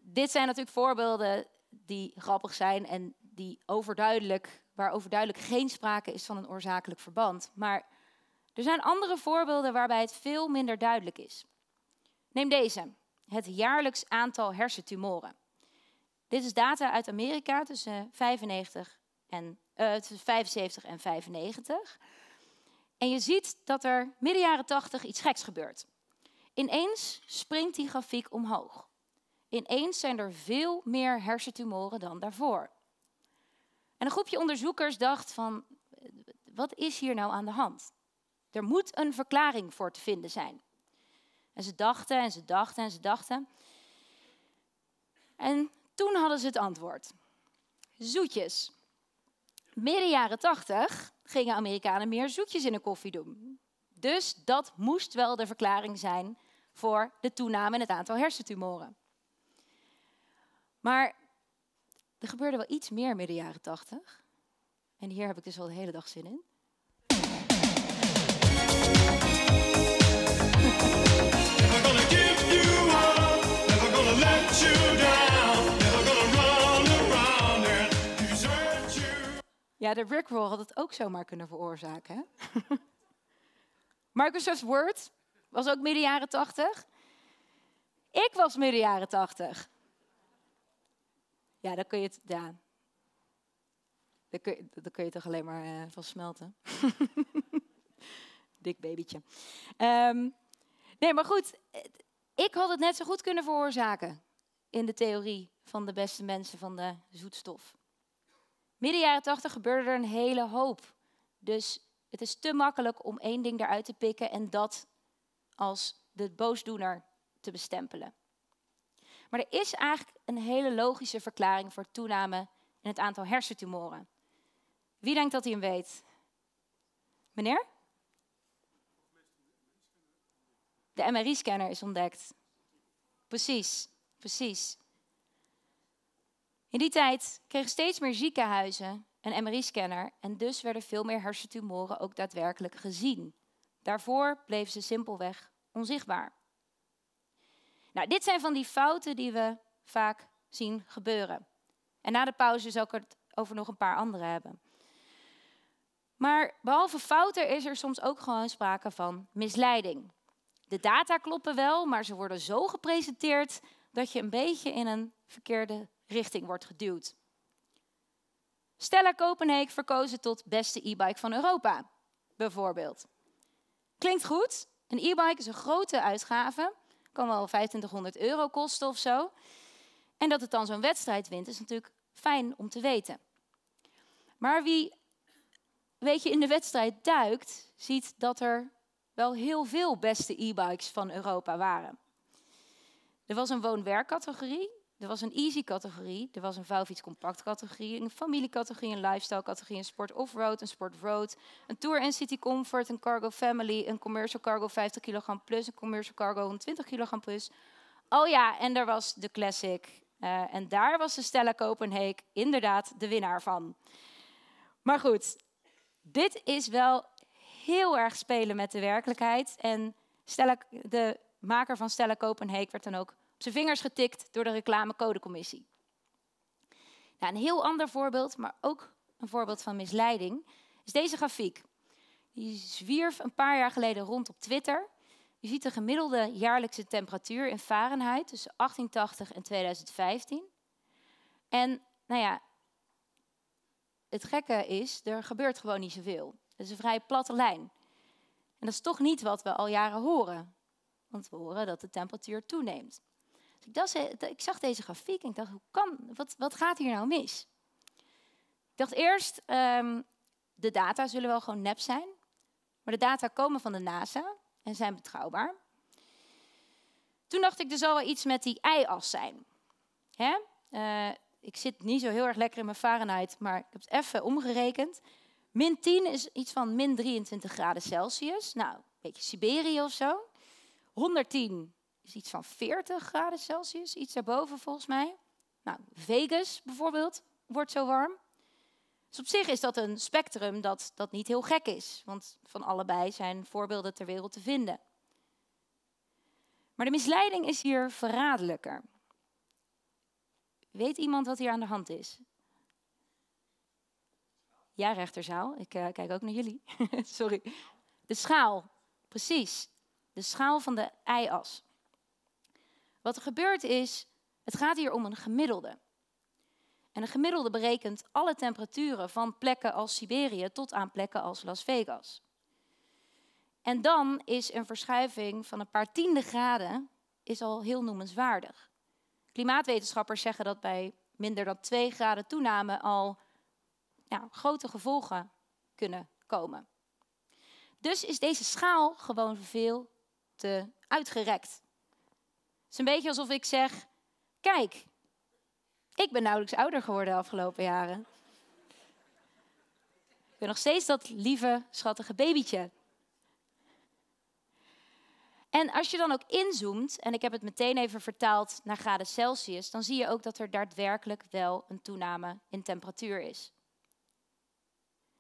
dit zijn natuurlijk voorbeelden die grappig zijn en die overduidelijk, waar overduidelijk geen sprake is van een oorzakelijk verband. Maar er zijn andere voorbeelden waarbij het veel minder duidelijk is. Neem deze, het jaarlijks aantal hersentumoren. Dit is data uit Amerika tussen 95 en, eh, tussen 75 en 95. En je ziet dat er midden jaren 80 iets geks gebeurt. Ineens springt die grafiek omhoog. Ineens zijn er veel meer hersentumoren dan daarvoor. En een groepje onderzoekers dacht van, wat is hier nou aan de hand? Er moet een verklaring voor te vinden zijn. En ze dachten en ze dachten en ze dachten. En toen hadden ze het antwoord. Zoetjes. Midden jaren 80 gingen Amerikanen meer zoetjes in de koffie doen. Dus dat moest wel de verklaring zijn voor de toename in het aantal hersentumoren. Maar er gebeurde wel iets meer midden jaren 80. En hier heb ik dus al de hele dag zin in. Ja, de Rickroll had het ook zomaar kunnen veroorzaken. Microsoft Word was ook midden jaren 80. Ik was midden jaren 80. Ja, dan kun je het. Ja. Dan kun, je, dan kun je toch alleen maar eh, van smelten. Dik babytje. Ehm, nee, maar goed. Ik had het net zo goed kunnen veroorzaken. In de theorie van de beste mensen van de zoetstof. Midden jaren tachtig gebeurde er een hele hoop. Dus het is te makkelijk om één ding eruit te pikken en dat als de boosdoener te bestempelen. Maar er is eigenlijk een hele logische verklaring voor toename in het aantal hersentumoren. Wie denkt dat hij hem weet? Meneer? De MRI-scanner is ontdekt. Precies, precies. In die tijd kregen steeds meer ziekenhuizen een MRI-scanner en dus werden veel meer hersentumoren ook daadwerkelijk gezien. Daarvoor bleven ze simpelweg onzichtbaar. Nou, dit zijn van die fouten die we vaak zien gebeuren. En na de pauze zal ik het over nog een paar andere hebben. Maar behalve fouten is er soms ook gewoon sprake van misleiding. De data kloppen wel, maar ze worden zo gepresenteerd dat je een beetje in een verkeerde richting wordt geduwd. Stella Copenhagen verkozen tot beste e-bike van Europa, bijvoorbeeld. Klinkt goed. Een e-bike is een grote uitgave, kan wel 2500 euro kosten of zo. En dat het dan zo'n wedstrijd wint, is natuurlijk fijn om te weten. Maar wie weet je, in de wedstrijd duikt, ziet dat er wel heel veel beste e-bikes van Europa waren. Er was een woon-werkcategorie er was een easy categorie, er was een vouwfiets compact categorie, een categorie, een lifestyle categorie, een sport off-road, een sport road, een tour en city comfort, een cargo family, een commercial cargo 50 kilogram plus, een commercial cargo 20 kilogram plus. Oh ja, en er was de classic. Eh, en daar was de Stella Copenhagen inderdaad de winnaar van. Maar goed, dit is wel heel erg spelen met de werkelijkheid. En de maker van Stella Copenhagen werd dan ook op zijn vingers getikt door de reclamecodecommissie. Nou, een heel ander voorbeeld, maar ook een voorbeeld van misleiding, is deze grafiek. Die zwierf een paar jaar geleden rond op Twitter. Je ziet de gemiddelde jaarlijkse temperatuur in Fahrenheit tussen 1880 en 2015. En nou ja, het gekke is, er gebeurt gewoon niet zoveel. Het is een vrij platte lijn. En dat is toch niet wat we al jaren horen. Want we horen dat de temperatuur toeneemt. Ik, zag deze grafiek en ik dacht, hoe kan, wat, wat gaat hier nou mis? Ik dacht eerst, ehm, de data zullen wel gewoon nep zijn. Maar de data komen van de NASA en zijn betrouwbaar. Toen dacht ik, er zal wel iets met die y-as zijn. Hè? Eh, ik zit niet zo heel erg lekker in mijn Fahrenheit, maar ik heb het even omgerekend. Min 10 is iets van min 23 graden Celsius. Nou, een beetje Siberië of zo. 110 is iets van 40 graden Celsius, iets daarboven volgens mij. Nou, Vegas bijvoorbeeld wordt zo warm. Dus op zich is dat een spectrum dat, dat niet heel gek is, want van allebei zijn voorbeelden ter wereld te vinden. Maar de misleiding is hier verraderlijker. Weet iemand wat hier aan de hand is? Ja, rechterzaal. Ik eh, kijk ook naar jullie. Sorry. De schaal, precies. De schaal van de i as wat er gebeurt is, het gaat hier om een gemiddelde. En een gemiddelde berekent alle temperaturen van plekken als Siberië tot aan plekken als Las Vegas. En dan is een verschuiving van een paar tiende graden is al heel noemenswaardig. Klimaatwetenschappers zeggen dat bij minder dan 2 graden toename al ja, grote gevolgen kunnen komen. Dus is deze schaal gewoon veel te uitgerekt. Het is een beetje alsof ik zeg: Kijk, ik ben nauwelijks ouder geworden de afgelopen jaren. Ik ben nog steeds dat lieve, schattige babytje. En als je dan ook inzoomt, en ik heb het meteen even vertaald naar graden Celsius, dan zie je ook dat er daadwerkelijk wel een toename in temperatuur is.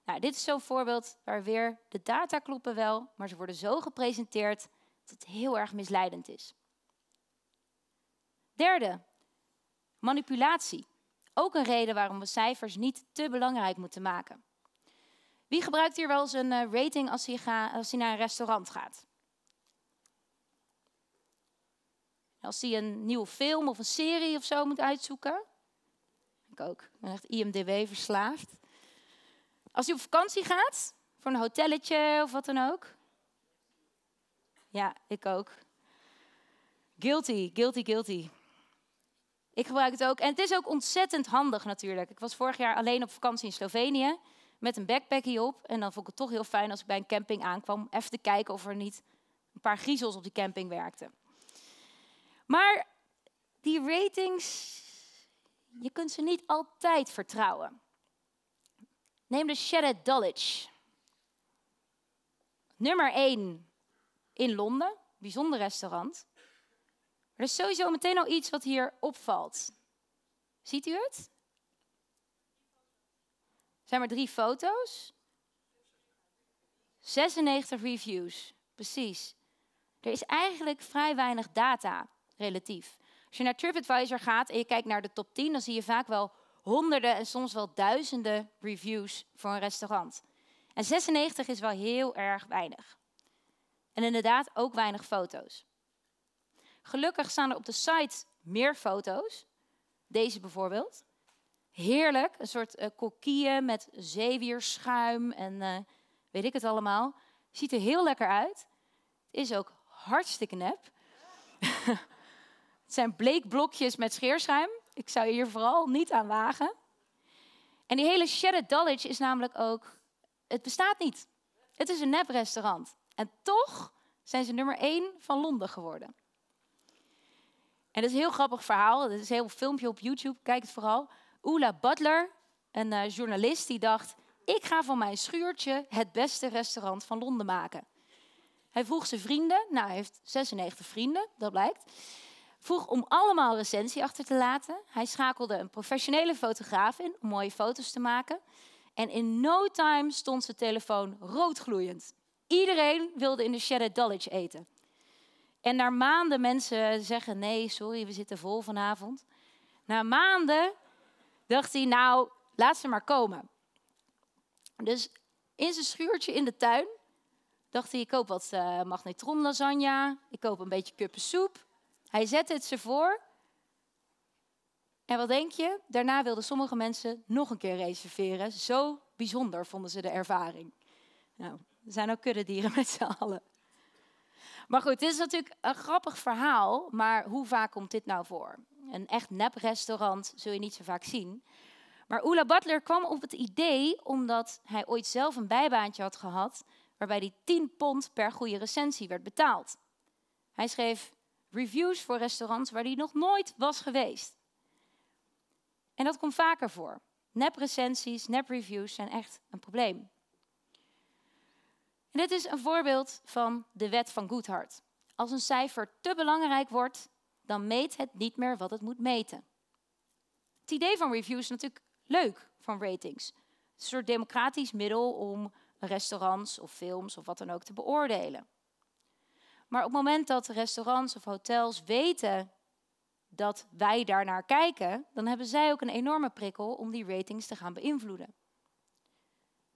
Nou, dit is zo'n voorbeeld waar weer de data kloppen wel, maar ze worden zo gepresenteerd dat het heel erg misleidend is. Derde, manipulatie. Ook een reden waarom we cijfers niet te belangrijk moeten maken. Wie gebruikt hier wel eens een eh, rating als hij, ga, als hij naar een restaurant gaat? Als hij een nieuwe film of een serie of zo moet uitzoeken. Ik ook. Ik ben echt IMDB verslaafd. Als hij op vakantie gaat, voor een hotelletje of wat dan ook. Ja, ik ook. Guilty, guilty, guilty. Ik gebruik het ook. En het is ook ontzettend handig natuurlijk. Ik was vorig jaar alleen op vakantie in Slovenië met een backpack hierop. En dan vond ik het toch heel fijn als ik bij een camping aankwam. Even te kijken of er niet een paar griezels op die camping werkten. Maar die ratings, je kunt ze niet altijd vertrouwen. Neem de Shed Dulwich. Nummer 1 in Londen, bijzonder restaurant er is sowieso meteen al iets wat hier opvalt. Ziet u het? Er zijn maar drie foto's. 96 reviews, precies. Er is eigenlijk vrij weinig data, relatief. Als je naar TripAdvisor gaat en je kijkt naar de top 10, dan zie je vaak wel honderden en soms wel duizenden reviews voor een restaurant. En 96 is wel heel erg weinig. En inderdaad ook weinig foto's. Gelukkig staan er op de site meer foto's. Deze bijvoorbeeld. Heerlijk, een soort uh, eh, kokkieën met zeewierschuim en eh, weet ik het allemaal. Ziet er heel lekker uit. Het is ook hartstikke nep. het zijn bleekblokjes met scheerschuim. Ik zou je hier vooral niet aan wagen. En die hele Shattered Dulwich is namelijk ook... Het bestaat niet. Het is een neprestaurant. En toch zijn ze nummer één van Londen geworden. En dat is een heel grappig verhaal. Dat is een heel filmpje op YouTube, kijk het vooral. Oula Butler, een eh, journalist, die dacht... ik ga van mijn schuurtje het beste restaurant van Londen maken. Hij vroeg zijn vrienden, nou hij heeft 96 vrienden, dat blijkt... vroeg om allemaal recensie achter te laten. Hij schakelde een professionele fotograaf in om mooie foto's te maken... En in no time stond zijn telefoon roodgloeiend. Iedereen wilde in de Shadow Dulwich eten. En na maanden mensen zeggen: nee, sorry, we zitten vol vanavond. Na maanden dacht hij: nou, laat ze maar komen. Dus in zijn schuurtje in de tuin dacht hij: ik koop wat eh, magnetron lasagne, ik koop een beetje kuppensoep. Hij zette het ze voor. En wat denk je? Daarna wilden sommige mensen nog een keer reserveren. Zo bijzonder vonden ze de ervaring. Nou, er zijn ook kuddedieren met z'n allen. Maar goed, dit is natuurlijk een grappig verhaal, maar hoe vaak komt dit nou voor? Een echt nep-restaurant zul je niet zo vaak zien. Maar Ola Butler kwam op het idee omdat hij ooit zelf een bijbaantje had gehad waarbij die 10 pond per goede recensie werd betaald. Hij schreef reviews voor restaurants waar hij nog nooit was geweest. En dat komt vaker voor. Nep-recensies, nep-reviews zijn echt een probleem dit is een voorbeeld van de wet van Goodhart. Als een cijfer te belangrijk wordt, dan meet het niet meer wat het moet meten. Het idee van reviews is natuurlijk leuk, van ratings. Een soort democratisch middel om restaurants of films of wat dan ook te beoordelen. Maar op het moment dat restaurants of hotels weten dat wij daarnaar kijken, dan hebben zij ook een enorme prikkel om die ratings te gaan beïnvloeden.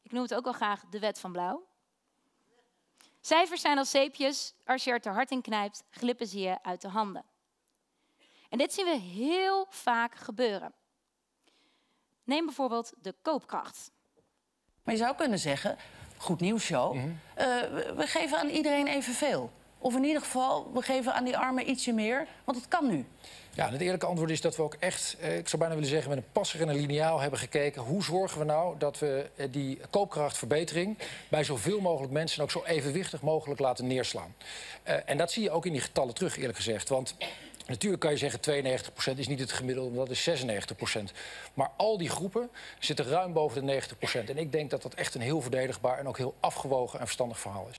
Ik noem het ook al graag de wet van blauw. Cijfers zijn als zeepjes, als je er te hard in knijpt, glippen ze je uit de handen. En dit zien we heel vaak gebeuren. Neem bijvoorbeeld de koopkracht. Maar je zou kunnen zeggen, goed nieuws show, mhm. eh, we geven aan iedereen evenveel. Of in ieder geval, we geven aan die armen ietsje meer, want het kan nu. Ja, het eerlijke antwoord is dat we ook echt, eh, ik zou bijna willen zeggen, met een passer en een lineaal hebben gekeken. Hoe zorgen we nou dat we eh, die koopkrachtverbetering bij zoveel mogelijk mensen ook zo evenwichtig mogelijk laten neerslaan? Eh, en dat zie je ook in die getallen terug, eerlijk gezegd. Want Natuurlijk kan je zeggen 92% is niet het gemiddelde, dat is 96%. Maar al die groepen zitten ruim boven de 90%. En ik denk dat dat echt een heel verdedigbaar en ook heel afgewogen en verstandig verhaal is.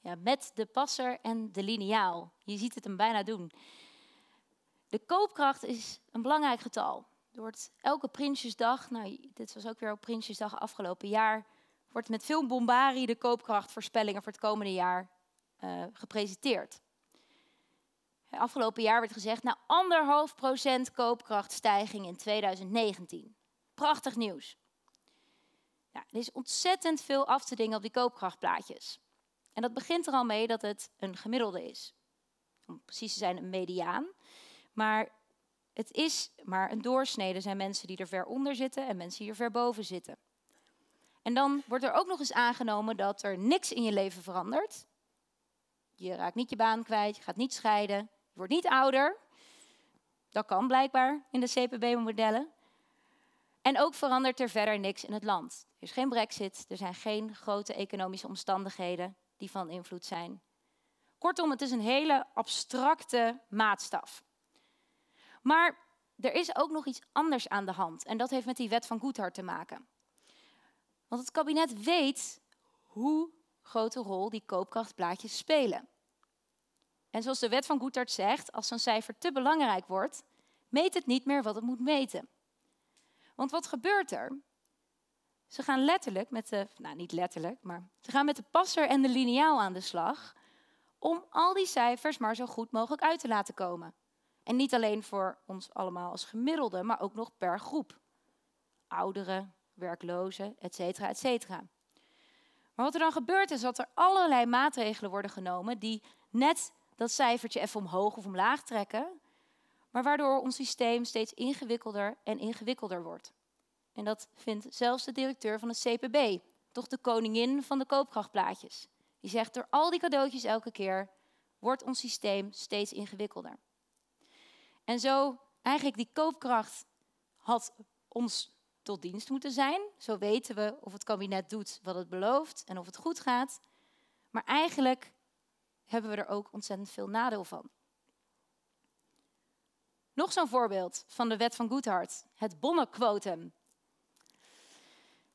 Ja, met de passer en de lineaal. Je ziet het hem bijna doen. De koopkracht is een belangrijk getal. Er wordt elke Prinsjesdag, nou, dit was ook weer op Prinsjesdag afgelopen jaar, wordt met veel bombarie de koopkrachtvoorspellingen voor het komende jaar eh, gepresenteerd. Afgelopen jaar werd gezegd, nou anderhalf procent koopkrachtstijging in 2019. Prachtig nieuws. er is ontzettend veel af te dingen op die koopkrachtplaatjes. En dat begint er al mee dat het een gemiddelde is. Om precies te zijn, een mediaan. Maar het is maar een doorsnede zijn mensen die er ver onder zitten en mensen die er ver boven zitten. En dan wordt er ook nog eens aangenomen dat er niks in je leven verandert. Je raakt niet je baan kwijt, je gaat niet scheiden, je wordt niet ouder. Dat kan blijkbaar in de CPB-modellen. En ook verandert er verder niks in het land. Er is geen brexit, er zijn geen grote economische omstandigheden die van invloed zijn. Kortom, het is een hele abstracte maatstaf. Maar er is ook nog iets anders aan de hand. En dat heeft met die wet van Goethart te maken. Want het kabinet weet hoe grote rol die koopkrachtblaadjes spelen. En zoals de wet van Goethart zegt, als zo'n cijfer te belangrijk wordt, meet het niet meer wat het moet meten. Want wat gebeurt er? Ze gaan letterlijk met de, nou niet letterlijk, maar ze gaan met de passer en de liniaal aan de slag om al die cijfers maar zo goed mogelijk uit te laten komen. En niet alleen voor ons allemaal als gemiddelde, maar ook nog per groep. Ouderen, werklozen, et cetera, et cetera. Maar wat er dan gebeurt is dat er allerlei maatregelen worden genomen die net dat cijfertje even omhoog of omlaag trekken, maar waardoor ons systeem steeds ingewikkelder en ingewikkelder wordt. En dat vindt zelfs de directeur van het CPB, toch de koningin van de koopkrachtplaatjes. Die zegt door al die cadeautjes elke keer wordt ons systeem steeds ingewikkelder. En zo eigenlijk die koopkracht had ons tot dienst moeten zijn. Zo weten we of het kabinet doet wat het belooft en of het goed gaat. Maar eigenlijk hebben we er ook ontzettend veel nadeel van. Nog zo'n voorbeeld van de wet van Goodhart, het bonnenquotum.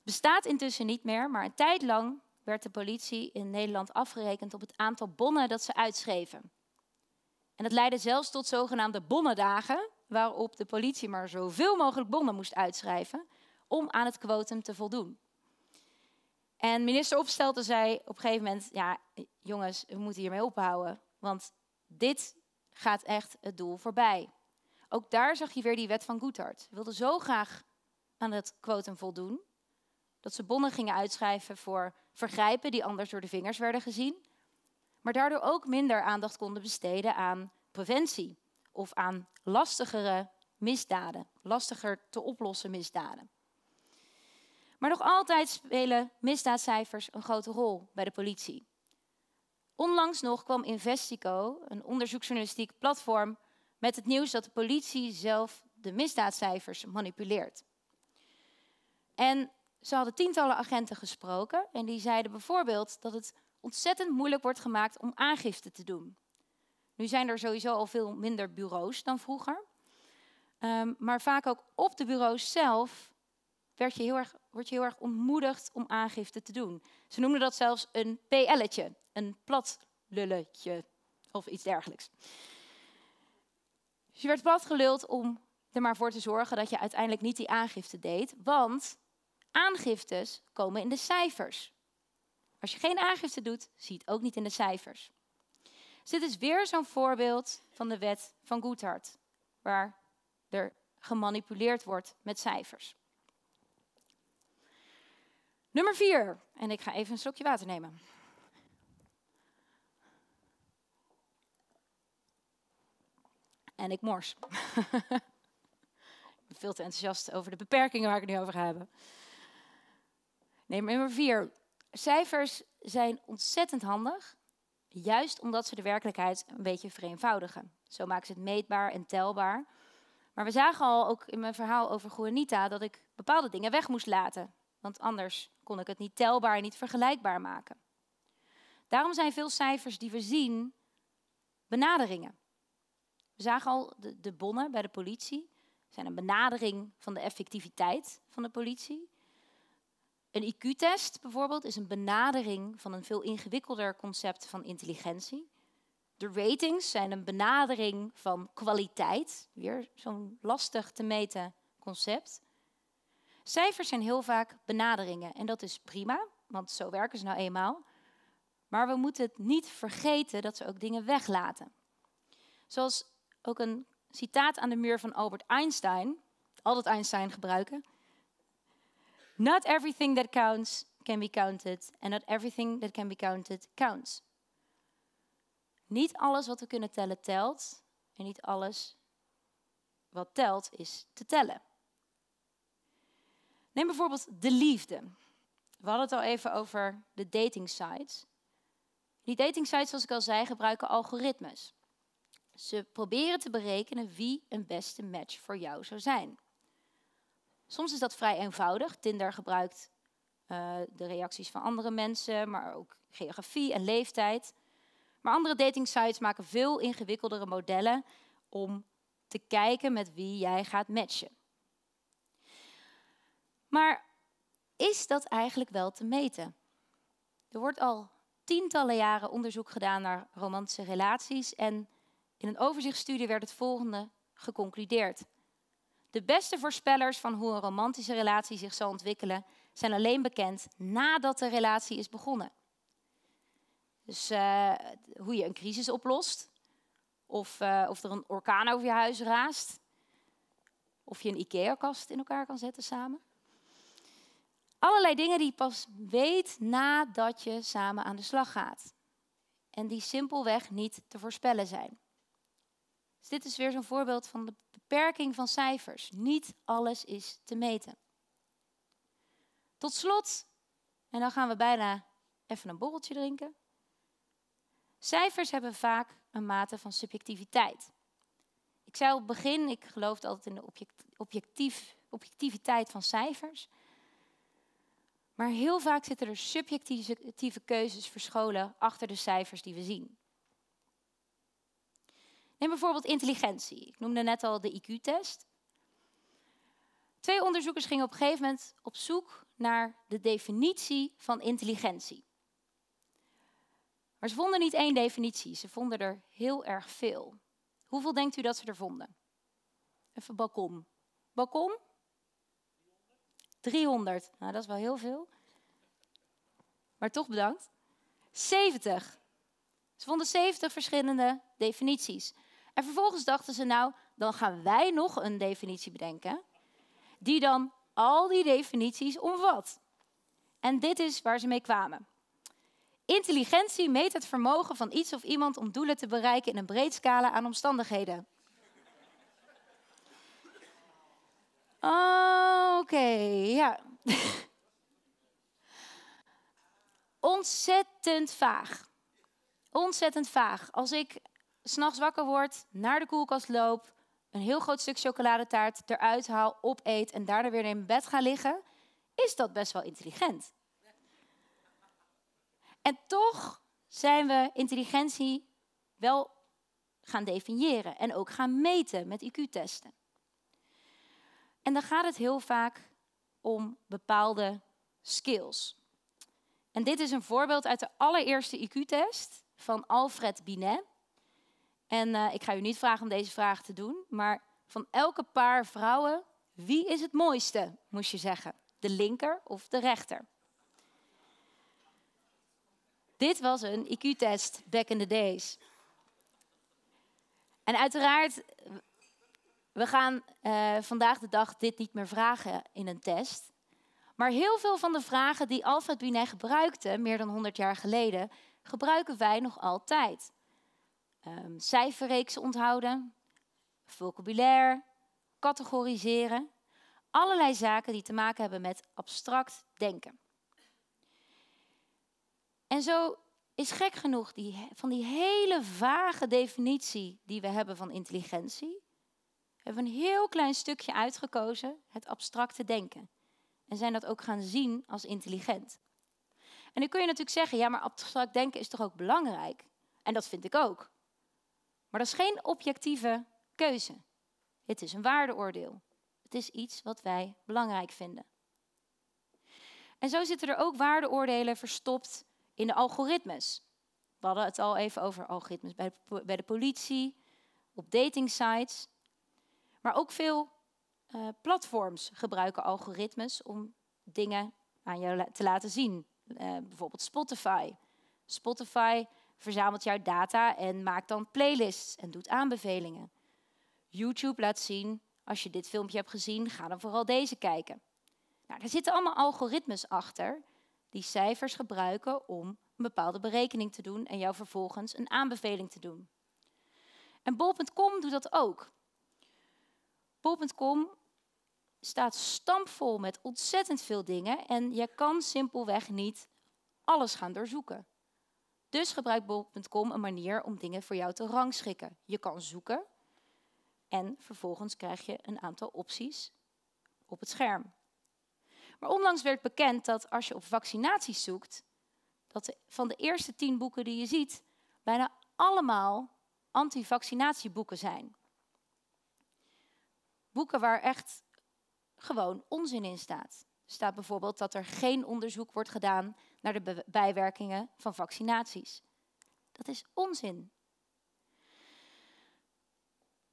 Bestaat intussen niet meer, maar een tijd lang werd de politie in Nederland afgerekend op het aantal bonnen dat ze uitschreven. En dat leidde zelfs tot zogenaamde bonnendagen, waarop de politie maar zoveel mogelijk bonnen moest uitschrijven om aan het kwotum te voldoen. En minister Opstelten zei op een gegeven moment, ja jongens, we moeten hiermee ophouden, want dit gaat echt het doel voorbij. Ook daar zag je weer die wet van Goethart. Ze wilden zo graag aan het kwotum voldoen, dat ze bonnen gingen uitschrijven voor vergrijpen die anders door de vingers werden gezien maar daardoor ook minder aandacht konden besteden aan preventie of aan lastigere misdaden, lastiger te oplossen misdaden. Maar nog altijd spelen misdaadcijfers een grote rol bij de politie. Onlangs nog kwam Investico, een onderzoeksjournalistiek platform, met het nieuws dat de politie zelf de misdaadcijfers manipuleert. En ze hadden tientallen agenten gesproken en die zeiden bijvoorbeeld dat het ontzettend moeilijk wordt gemaakt om aangifte te doen. Nu zijn er sowieso al veel minder bureaus dan vroeger. Ehm, maar vaak ook op de bureaus zelf werd je heel erg, word je heel erg ontmoedigd om aangifte te doen. Ze noemden dat zelfs een PL'tje, een platlulletje of iets dergelijks. Dus je werd platgeluld om er maar voor te zorgen dat je uiteindelijk niet die aangifte deed. Want aangiftes komen in de cijfers. Als je geen aangifte doet, zie je het ook niet in de cijfers. Dus dit is weer zo'n voorbeeld van de wet van Goethart, waar er gemanipuleerd wordt met cijfers. Nummer vier, en ik ga even een slokje water nemen. En ik mors. ik ben veel te enthousiast over de beperkingen waar ik het nu over ga hebben. Nee, nummer vier. Cijfers zijn ontzettend handig, juist omdat ze de werkelijkheid een beetje vereenvoudigen. Zo maken ze het meetbaar en telbaar. Maar we zagen al ook in mijn verhaal over Guanita dat ik bepaalde dingen weg moest laten, want anders kon ik het niet telbaar en niet vergelijkbaar maken. Daarom zijn veel cijfers die we zien benaderingen. We zagen al de, de bonnen bij de politie zijn een benadering van de effectiviteit van de politie. Een IQ-test bijvoorbeeld is een benadering van een veel ingewikkelder concept van intelligentie. De ratings zijn een benadering van kwaliteit, weer zo'n lastig te meten concept. Cijfers zijn heel vaak benaderingen en dat is prima, want zo werken ze nou eenmaal. Maar we moeten het niet vergeten dat ze ook dingen weglaten. Zoals ook een citaat aan de muur van Albert Einstein, altijd Einstein gebruiken. Not everything that counts can be counted. And not everything that can be counted counts. Niet alles wat we kunnen tellen telt. En niet alles wat telt is te tellen. Neem bijvoorbeeld de liefde. We hadden het al even over de dating sites. Die dating sites, zoals ik al zei, gebruiken algoritmes. Ze proberen te berekenen wie een beste match voor jou zou zijn. Soms is dat vrij eenvoudig. Tinder gebruikt eh, de reacties van andere mensen, maar ook geografie en leeftijd. Maar andere datingsites maken veel ingewikkeldere modellen om te kijken met wie jij gaat matchen. Maar is dat eigenlijk wel te meten? Er wordt al tientallen jaren onderzoek gedaan naar romantische relaties en in een overzichtsstudie werd het volgende geconcludeerd. De beste voorspellers van hoe een romantische relatie zich zal ontwikkelen, zijn alleen bekend nadat de relatie is begonnen. Dus eh, hoe je een crisis oplost, of, eh, of er een orkaan over je huis raast, of je een IKEA-kast in elkaar kan zetten samen. Allerlei dingen die je pas weet nadat je samen aan de slag gaat. En die simpelweg niet te voorspellen zijn. Dus dit is weer zo'n voorbeeld van de beperking van cijfers. Niet alles is te meten. Tot slot, en dan gaan we bijna even een borreltje drinken. Cijfers hebben vaak een mate van subjectiviteit. Ik zei op het begin, ik geloof altijd in de objectief, objectiviteit van cijfers. Maar heel vaak zitten er subjectieve keuzes verscholen achter de cijfers die we zien. Neem bijvoorbeeld intelligentie. Ik noemde net al de IQ-test. Twee onderzoekers gingen op een gegeven moment op zoek naar de definitie van intelligentie. Maar ze vonden niet één definitie, ze vonden er heel erg veel. Hoeveel denkt u dat ze er vonden? Even balkon. Balkon? 300. Nou, dat is wel heel veel. Maar toch bedankt. 70. Ze vonden 70 verschillende definities. En vervolgens dachten ze, nou, dan gaan wij nog een definitie bedenken, die dan al die definities omvat. En dit is waar ze mee kwamen. Intelligentie meet het vermogen van iets of iemand om doelen te bereiken in een breed scala aan omstandigheden. Oh, Oké, ja. Ontzettend vaag. Ontzettend vaag. Als ik s'nachts wakker word, naar de koelkast loop, een heel groot stuk chocoladetaart eruit haal, opeet en daarna weer in bed ga liggen, is dat best wel intelligent. En toch zijn we intelligentie wel gaan definiëren en ook gaan meten met IQ-testen. En dan gaat het heel vaak om bepaalde skills. En dit is een voorbeeld uit de allereerste IQ-test van Alfred Binet. En eh, ik ga u niet vragen om deze vraag te doen, maar van elke paar vrouwen, wie is het mooiste, moest je zeggen? De linker of de rechter? Dit was een IQ-test back in the days. En uiteraard, we gaan eh, vandaag de dag dit niet meer vragen in een test. Maar heel veel van de vragen die Alfred Binet gebruikte, meer dan 100 jaar geleden, gebruiken wij nog altijd um, cijferreeks onthouden, vocabulaire, categoriseren. Allerlei zaken die te maken hebben met abstract denken. En zo is gek genoeg die, van die hele vage definitie die we hebben van intelligentie, hebben we een heel klein stukje uitgekozen, het abstracte denken. En zijn dat ook gaan zien als intelligent. En nu kun je natuurlijk zeggen, ja, maar abstract denken is toch ook belangrijk? En dat vind ik ook. Maar dat is geen objectieve keuze. Het is een waardeoordeel. Het is iets wat wij belangrijk vinden. En zo zitten er ook waardeoordelen verstopt in de algoritmes. We hadden het al even over algoritmes bij de, politie, op datingsites. Maar ook veel eh, platforms gebruiken algoritmes om dingen aan jou te laten zien. Eh, bijvoorbeeld Spotify. Spotify verzamelt jouw data en maakt dan playlists en doet aanbevelingen. YouTube laat zien, als je dit filmpje hebt gezien, ga dan vooral deze kijken. Nou, daar zitten allemaal algoritmes achter die cijfers gebruiken om een bepaalde berekening te doen en jou vervolgens een aanbeveling te doen. En bol.com doet dat ook. Bol.com staat stampvol met ontzettend veel dingen en je kan simpelweg niet alles gaan doorzoeken. Dus gebruik bol.com een manier om dingen voor jou te rangschikken. Je kan zoeken en vervolgens krijg je een aantal opties op het scherm. Maar onlangs werd bekend dat als je op vaccinaties zoekt, dat van de eerste tien boeken die je ziet, bijna allemaal antivaccinatieboeken zijn. Boeken waar echt gewoon onzin in staat. Er staat bijvoorbeeld dat er geen onderzoek wordt gedaan naar de bijwerkingen van vaccinaties. Dat is onzin.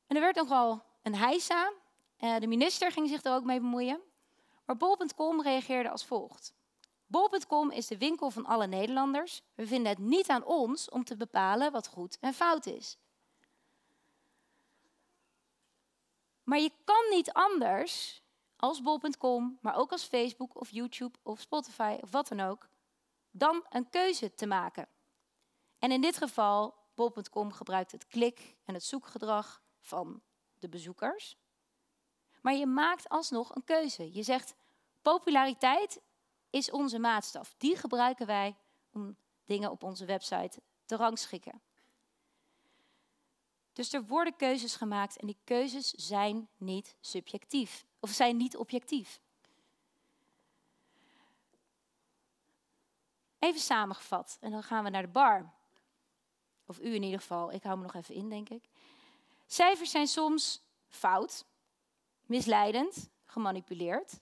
En er werd nogal een heisa. Eh, de minister ging zich er ook mee bemoeien. Maar bol.com reageerde als volgt. Bol.com is de winkel van alle Nederlanders. We vinden het niet aan ons om te bepalen wat goed en fout is. Maar je kan niet anders als bol.com, maar ook als Facebook of YouTube of Spotify of wat dan ook, dan een keuze te maken. En in dit geval, bol.com gebruikt het klik en het zoekgedrag van de bezoekers. Maar je maakt alsnog een keuze. Je zegt, populariteit is onze maatstaf. Die gebruiken wij om dingen op onze website te rangschikken. Dus er worden keuzes gemaakt en die keuzes zijn niet subjectief of zijn niet objectief. Even samengevat en dan gaan we naar de bar. Of u in ieder geval, ik hou me nog even in, denk ik. Cijfers zijn soms fout, misleidend, gemanipuleerd.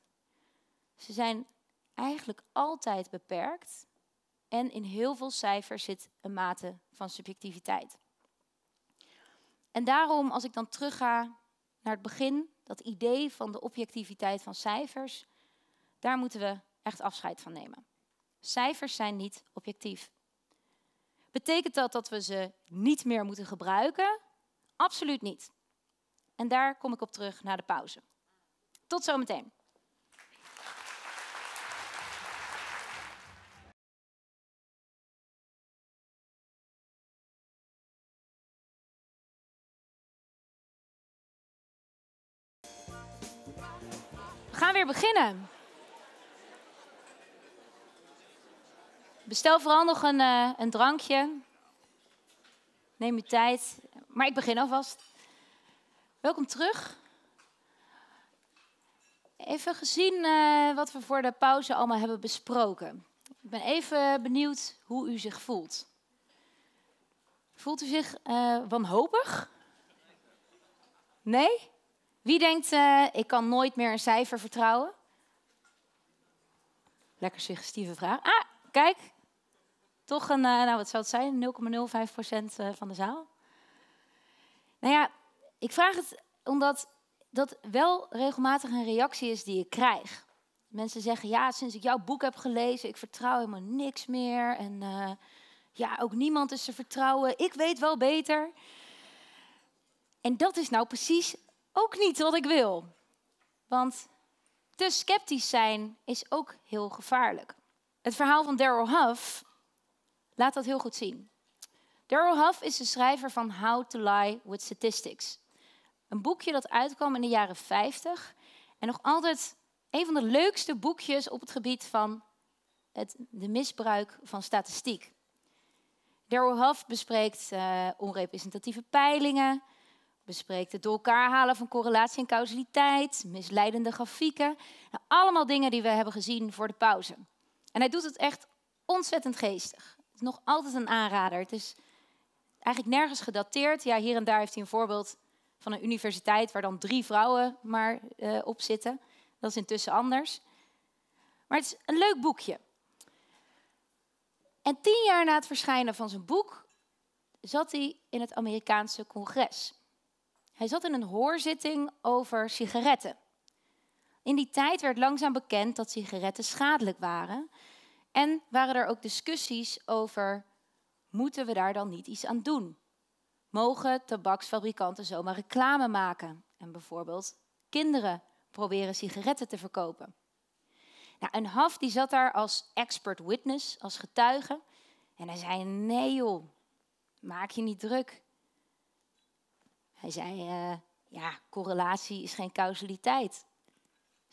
Ze zijn eigenlijk altijd beperkt en in heel veel cijfers zit een mate van subjectiviteit. En daarom, als ik dan terugga naar het begin, dat idee van de objectiviteit van cijfers, daar moeten we echt afscheid van nemen. Cijfers zijn niet objectief. Betekent dat dat we ze niet meer moeten gebruiken? Absoluut niet. En daar kom ik op terug na de pauze. Tot zometeen. We gaan weer beginnen. Bestel vooral nog een, eh, een drankje. Neem je tijd. Maar ik begin alvast. Welkom terug. Even gezien eh, wat we voor de pauze allemaal hebben besproken. Ik ben even benieuwd hoe u zich voelt. Voelt u zich uh, wanhopig? Nee? Wie denkt, ik kan nooit meer een cijfer vertrouwen? Lekker suggestieve vraag. Ah, kijk, toch een, eh, nou wat zou het zijn, 0,05% eh, van de zaal. Nou ja, ik vraag het omdat dat wel regelmatig een reactie is die ik krijg. Mensen zeggen, ja, sinds ik jouw boek heb gelezen, ik vertrouw helemaal niks meer. En eh, ja, ook niemand is te vertrouwen. Ik weet wel beter. En dat is nou precies ook niet wat ik wil. Want te sceptisch zijn is ook heel gevaarlijk. Het verhaal van Daryl Huff laat dat heel goed zien. Daryl Huff is de schrijver van How to Lie with Statistics. Een boekje dat uitkwam in de jaren 50 en nog altijd een van de leukste boekjes op het gebied van het de misbruik van statistiek. Daryl Huff bespreekt eh, onrepresentatieve peilingen, bespreekt het door elkaar halen van correlatie en causaliteit, misleidende grafieken. Nou, allemaal dingen die we hebben gezien voor de pauze. En hij doet het echt ontzettend geestig is nog altijd een aanrader. Het is eigenlijk nergens gedateerd. Ja, hier en daar heeft hij een voorbeeld van een universiteit waar dan drie vrouwen maar uh, op zitten. Dat is intussen anders. Maar het is een leuk boekje. En tien jaar na het verschijnen van zijn boek zat hij in het Amerikaanse congres. Hij zat in een hoorzitting over sigaretten. In die tijd werd langzaam bekend dat sigaretten schadelijk waren en waren er ook discussies over, moeten we daar dan niet iets aan doen? Mogen tabaksfabrikanten zomaar reclame maken en bijvoorbeeld kinderen proberen sigaretten te verkopen? Nou, en Haf die zat daar als expert witness, als getuige. En hij zei, nee joh, maak je niet druk. Hij zei, eh, ja, correlatie is geen causaliteit.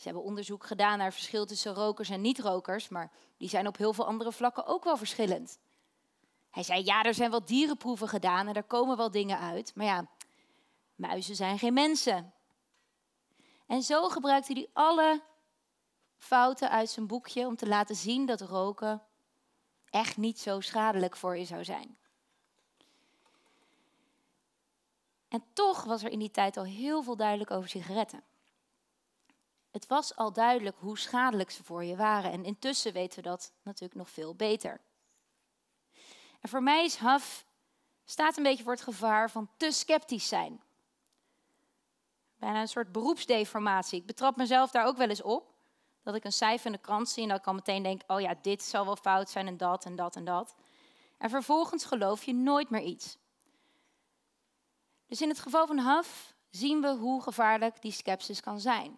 Ze hebben onderzoek gedaan naar verschil tussen rokers en niet-rokers, maar die zijn op heel veel andere vlakken ook wel verschillend. Hij zei, ja, er zijn wel dierenproeven gedaan en daar komen wel dingen uit, maar ja, muizen zijn geen mensen. En zo gebruikte hij alle fouten uit zijn boekje om te laten zien dat roken echt niet zo schadelijk voor je zou zijn. En toch was er in die tijd al heel veel duidelijk over sigaretten. Het was al duidelijk hoe schadelijk ze voor je waren en intussen weten we dat natuurlijk nog veel beter. En voor mij is HAF staat een beetje voor het gevaar van te sceptisch zijn. Bijna een soort beroepsdeformatie. Ik betrap mezelf daar ook wel eens op. Dat ik een cijfer in de krant zie en dat ik al meteen denk: oh ja, dit zal wel fout zijn en dat en dat en dat. En vervolgens geloof je nooit meer iets. Dus in het geval van Haf zien we hoe gevaarlijk die sceptisch kan zijn.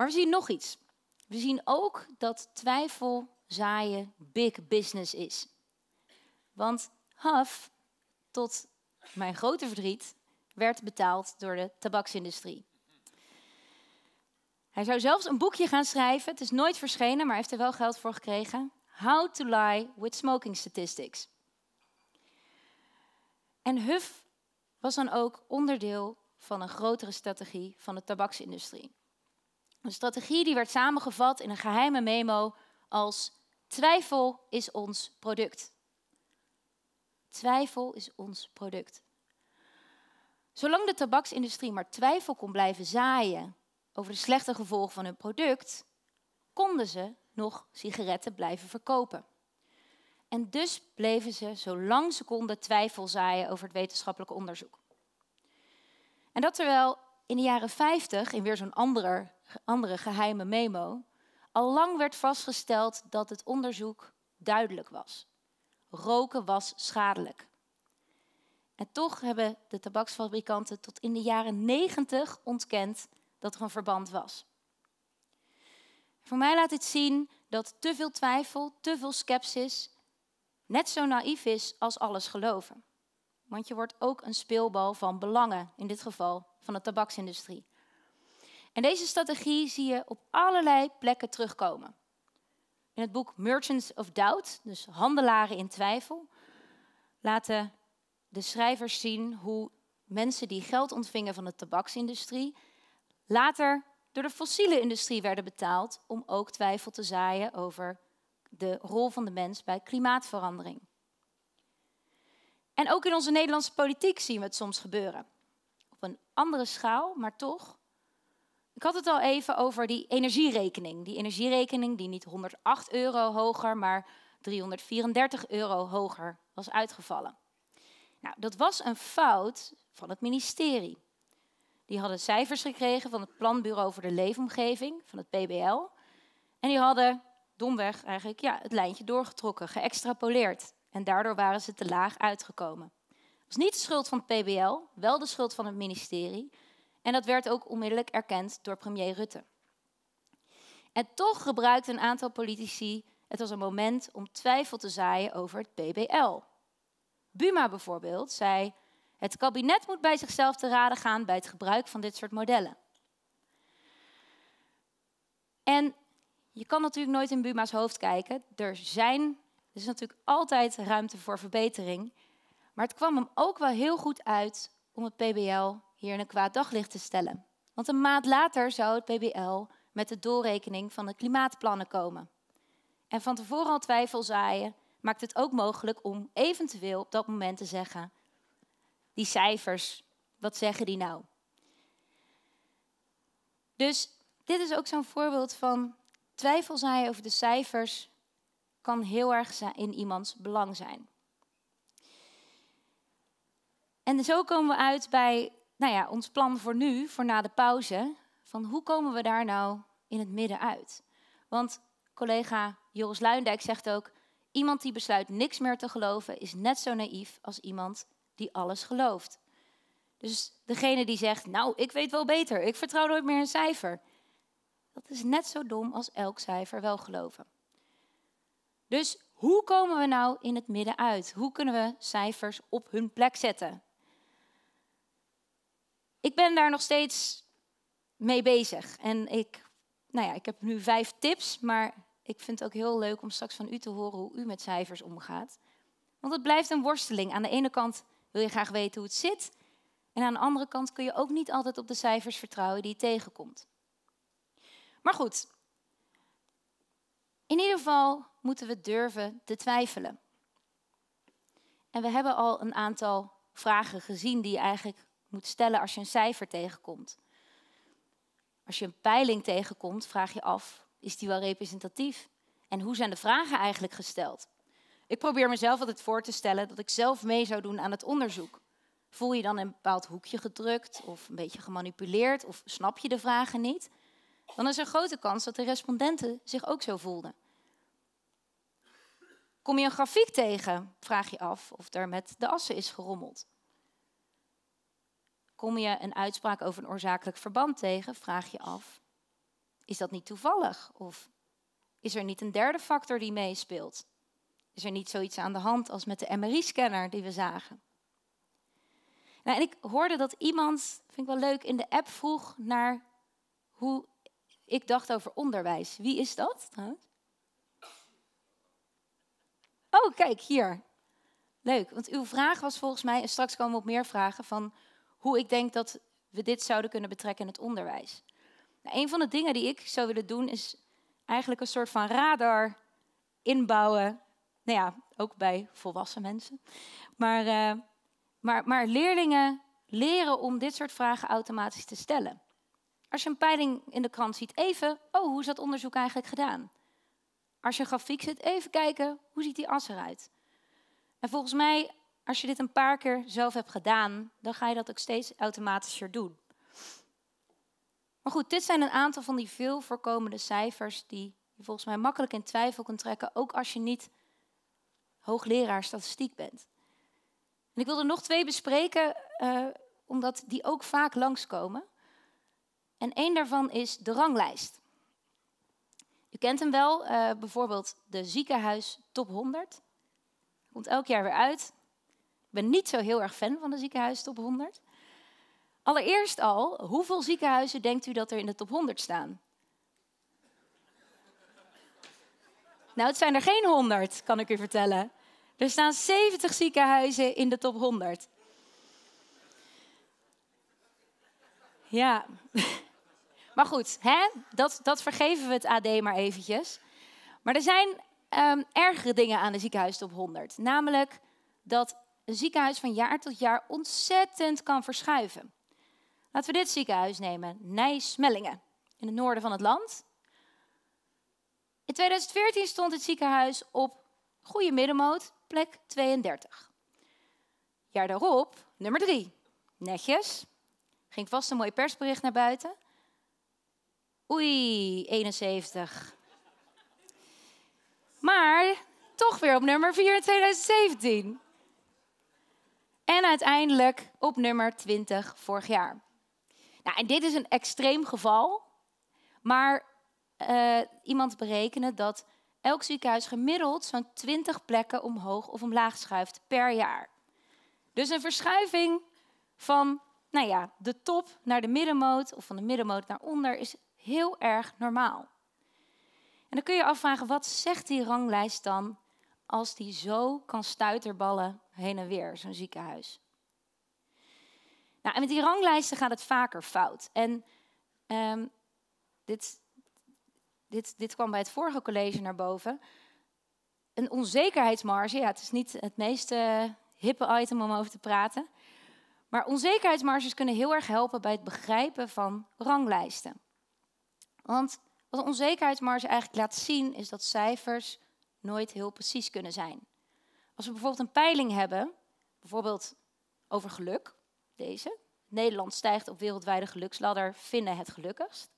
Maar we zien nog iets. We zien ook dat twijfel zaaien big business is. Want Huff, tot mijn grote verdriet, werd betaald door de tabaksindustrie. Hij zou zelfs een boekje gaan schrijven. Het is nooit verschenen, maar hij heeft er wel geld voor gekregen. How to Lie with Smoking Statistics. En Huff was dan ook onderdeel van een grotere strategie van de tabaksindustrie. Een strategie die werd samengevat in een geheime memo als twijfel is ons product. Twijfel is ons product. Zolang de tabaksindustrie maar twijfel kon blijven zaaien over de slechte gevolgen van hun product, konden ze nog sigaretten blijven verkopen. En dus bleven ze zolang ze konden twijfel zaaien over het wetenschappelijk onderzoek. En dat terwijl in de jaren 50, in weer zo'n andere andere geheime memo, al lang werd vastgesteld dat het onderzoek duidelijk was. Roken was schadelijk. En toch hebben de tabaksfabrikanten tot in de jaren 90 ontkend dat er een verband was. Voor mij laat dit zien dat te veel twijfel, te veel scepsis net zo naïef is als alles geloven. Want je wordt ook een speelbal van belangen, in dit geval van de tabaksindustrie. En deze strategie zie je op allerlei plekken terugkomen. In het boek Merchants of Doubt, dus handelaren in twijfel, laten de schrijvers zien hoe mensen die geld ontvingen van de tabaksindustrie later door de fossiele industrie werden betaald om ook twijfel te zaaien over de rol van de mens bij klimaatverandering. En ook in onze Nederlandse politiek zien we het soms gebeuren. Op een andere schaal, maar toch. Ik had het al even over die energierekening. Die energierekening die niet 108 euro hoger, maar 334 euro hoger was uitgevallen. Nou, dat was een fout van het ministerie. Die hadden cijfers gekregen van het Planbureau voor de Leefomgeving, van het PBL. En die hadden domweg eigenlijk ja, het lijntje doorgetrokken, geëxtrapoleerd. En daardoor waren ze te laag uitgekomen. Het was niet de schuld van het PBL, wel de schuld van het ministerie. En dat werd ook onmiddellijk erkend door premier Rutte. En toch gebruikte een aantal politici het als een moment om twijfel te zaaien over het BBL. Buma bijvoorbeeld zei: Het kabinet moet bij zichzelf te raden gaan bij het gebruik van dit soort modellen. En je kan natuurlijk nooit in Buma's hoofd kijken. Er, zijn, er is natuurlijk altijd ruimte voor verbetering. Maar het kwam hem ook wel heel goed uit om het PBL hier een kwaad daglicht te stellen. Want een maand later zou het PBL met de doorrekening van de klimaatplannen komen. En van tevoren al twijfel zaaien maakt het ook mogelijk om eventueel op dat moment te zeggen: die cijfers, wat zeggen die nou? Dus dit is ook zo'n voorbeeld van twijfel zaaien over de cijfers kan heel erg in iemands belang zijn. En zo komen we uit bij nou ja, ons plan voor nu, voor na de pauze, van hoe komen we daar nou in het midden uit? Want collega Joris Luindijk zegt ook, iemand die besluit niks meer te geloven is net zo naïef als iemand die alles gelooft. Dus degene die zegt, nou, ik weet wel beter, ik vertrouw nooit meer een cijfer. Dat is net zo dom als elk cijfer wel geloven. Dus hoe komen we nou in het midden uit? Hoe kunnen we cijfers op hun plek zetten? ik ben daar nog steeds mee bezig. En ik, nou ja, ik heb nu vijf tips, maar ik vind het ook heel leuk om straks van u te horen hoe u met cijfers omgaat. Want het blijft een worsteling. Aan de ene kant wil je graag weten hoe het zit. En aan de andere kant kun je ook niet altijd op de cijfers vertrouwen die je tegenkomt. Maar goed, in ieder geval moeten we durven te twijfelen. En we hebben al een aantal vragen gezien die eigenlijk moet stellen als je een cijfer tegenkomt. Als je een peiling tegenkomt, vraag je af, is die wel representatief? En hoe zijn de vragen eigenlijk gesteld? Ik probeer mezelf altijd voor te stellen dat ik zelf mee zou doen aan het onderzoek. Voel je dan een bepaald hoekje gedrukt of een beetje gemanipuleerd of snap je de vragen niet? Dan is er grote kans dat de respondenten zich ook zo voelden. Kom je een grafiek tegen, vraag je af of er met de assen is gerommeld. Kom je een uitspraak over een oorzakelijk verband tegen, vraag je af: is dat niet toevallig? Of is er niet een derde factor die meespeelt? Is er niet zoiets aan de hand als met de MRI-scanner die we zagen? Nou, en ik hoorde dat iemand, vind ik wel leuk, in de app vroeg naar hoe ik dacht over onderwijs. Wie is dat? Oh, kijk, hier. Leuk, want uw vraag was volgens mij, en straks komen we op meer vragen, van hoe ik denk dat we dit zouden kunnen betrekken in het onderwijs. Nou, een van de dingen die ik zou willen doen is eigenlijk een soort van radar inbouwen. Nou ja, ook bij volwassen mensen. Maar, eh, maar, maar leerlingen leren om dit soort vragen automatisch te stellen. Als je een peiling in de krant ziet, even, oh, hoe is dat onderzoek eigenlijk gedaan? Als je een grafiek ziet, even kijken, hoe ziet die as eruit? En volgens mij, als je dit een paar keer zelf hebt gedaan, dan ga je dat ook steeds automatischer doen. Maar goed, dit zijn een aantal van die veel voorkomende cijfers die je volgens mij makkelijk in twijfel kunt trekken, ook als je niet hoogleraar statistiek bent. En ik wil er nog twee bespreken, eh, omdat die ook vaak langskomen. En één daarvan is de ranglijst. U kent hem wel, eh, bijvoorbeeld de ziekenhuis top 100. Komt elk jaar weer uit. Ik ben niet zo heel erg fan van de top 100. Allereerst al, hoeveel ziekenhuizen denkt u dat er in de top 100 staan? Nou, het zijn er geen 100, kan ik u vertellen. Er staan 70 ziekenhuizen in de top 100. Ja, maar goed, hè? Dat, dat vergeven we het AD maar eventjes. Maar er zijn um, ergere dingen aan de ziekenhuis top 100. Namelijk dat een ziekenhuis van jaar tot jaar ontzettend kan verschuiven. Laten we dit ziekenhuis nemen, Nijsmellingen, in het noorden van het land. In 2014 stond het ziekenhuis op goede middenmoot, plek 32. Jaar daarop, nummer 3. Netjes. Ging vast een mooi persbericht naar buiten. Oei, 71. Maar toch weer op nummer 4 in 2017. En uiteindelijk op nummer 20 vorig jaar. Nou, en dit is een extreem geval, maar eh, iemand berekende dat elk ziekenhuis gemiddeld zo'n 20 plekken omhoog of omlaag schuift per jaar. Dus een verschuiving van nou ja, de top naar de middenmoot of van de middenmoot naar onder is heel erg normaal. En dan kun je afvragen, wat zegt die ranglijst dan als die zo kan stuiterballen heen en weer, zo'n ziekenhuis. Nou, en met die ranglijsten gaat het vaker fout. En ehm, dit, dit, dit kwam bij het vorige college naar boven. Een onzekerheidsmarge, ja, het is niet het meest eh, hippe item om over te praten. Maar onzekerheidsmarges kunnen heel erg helpen bij het begrijpen van ranglijsten. Want wat een onzekerheidsmarge eigenlijk laat zien, is dat cijfers nooit heel precies kunnen zijn. Als we bijvoorbeeld een peiling hebben, bijvoorbeeld over geluk, deze. Nederland stijgt op wereldwijde geluksladder, vinden het gelukkigst.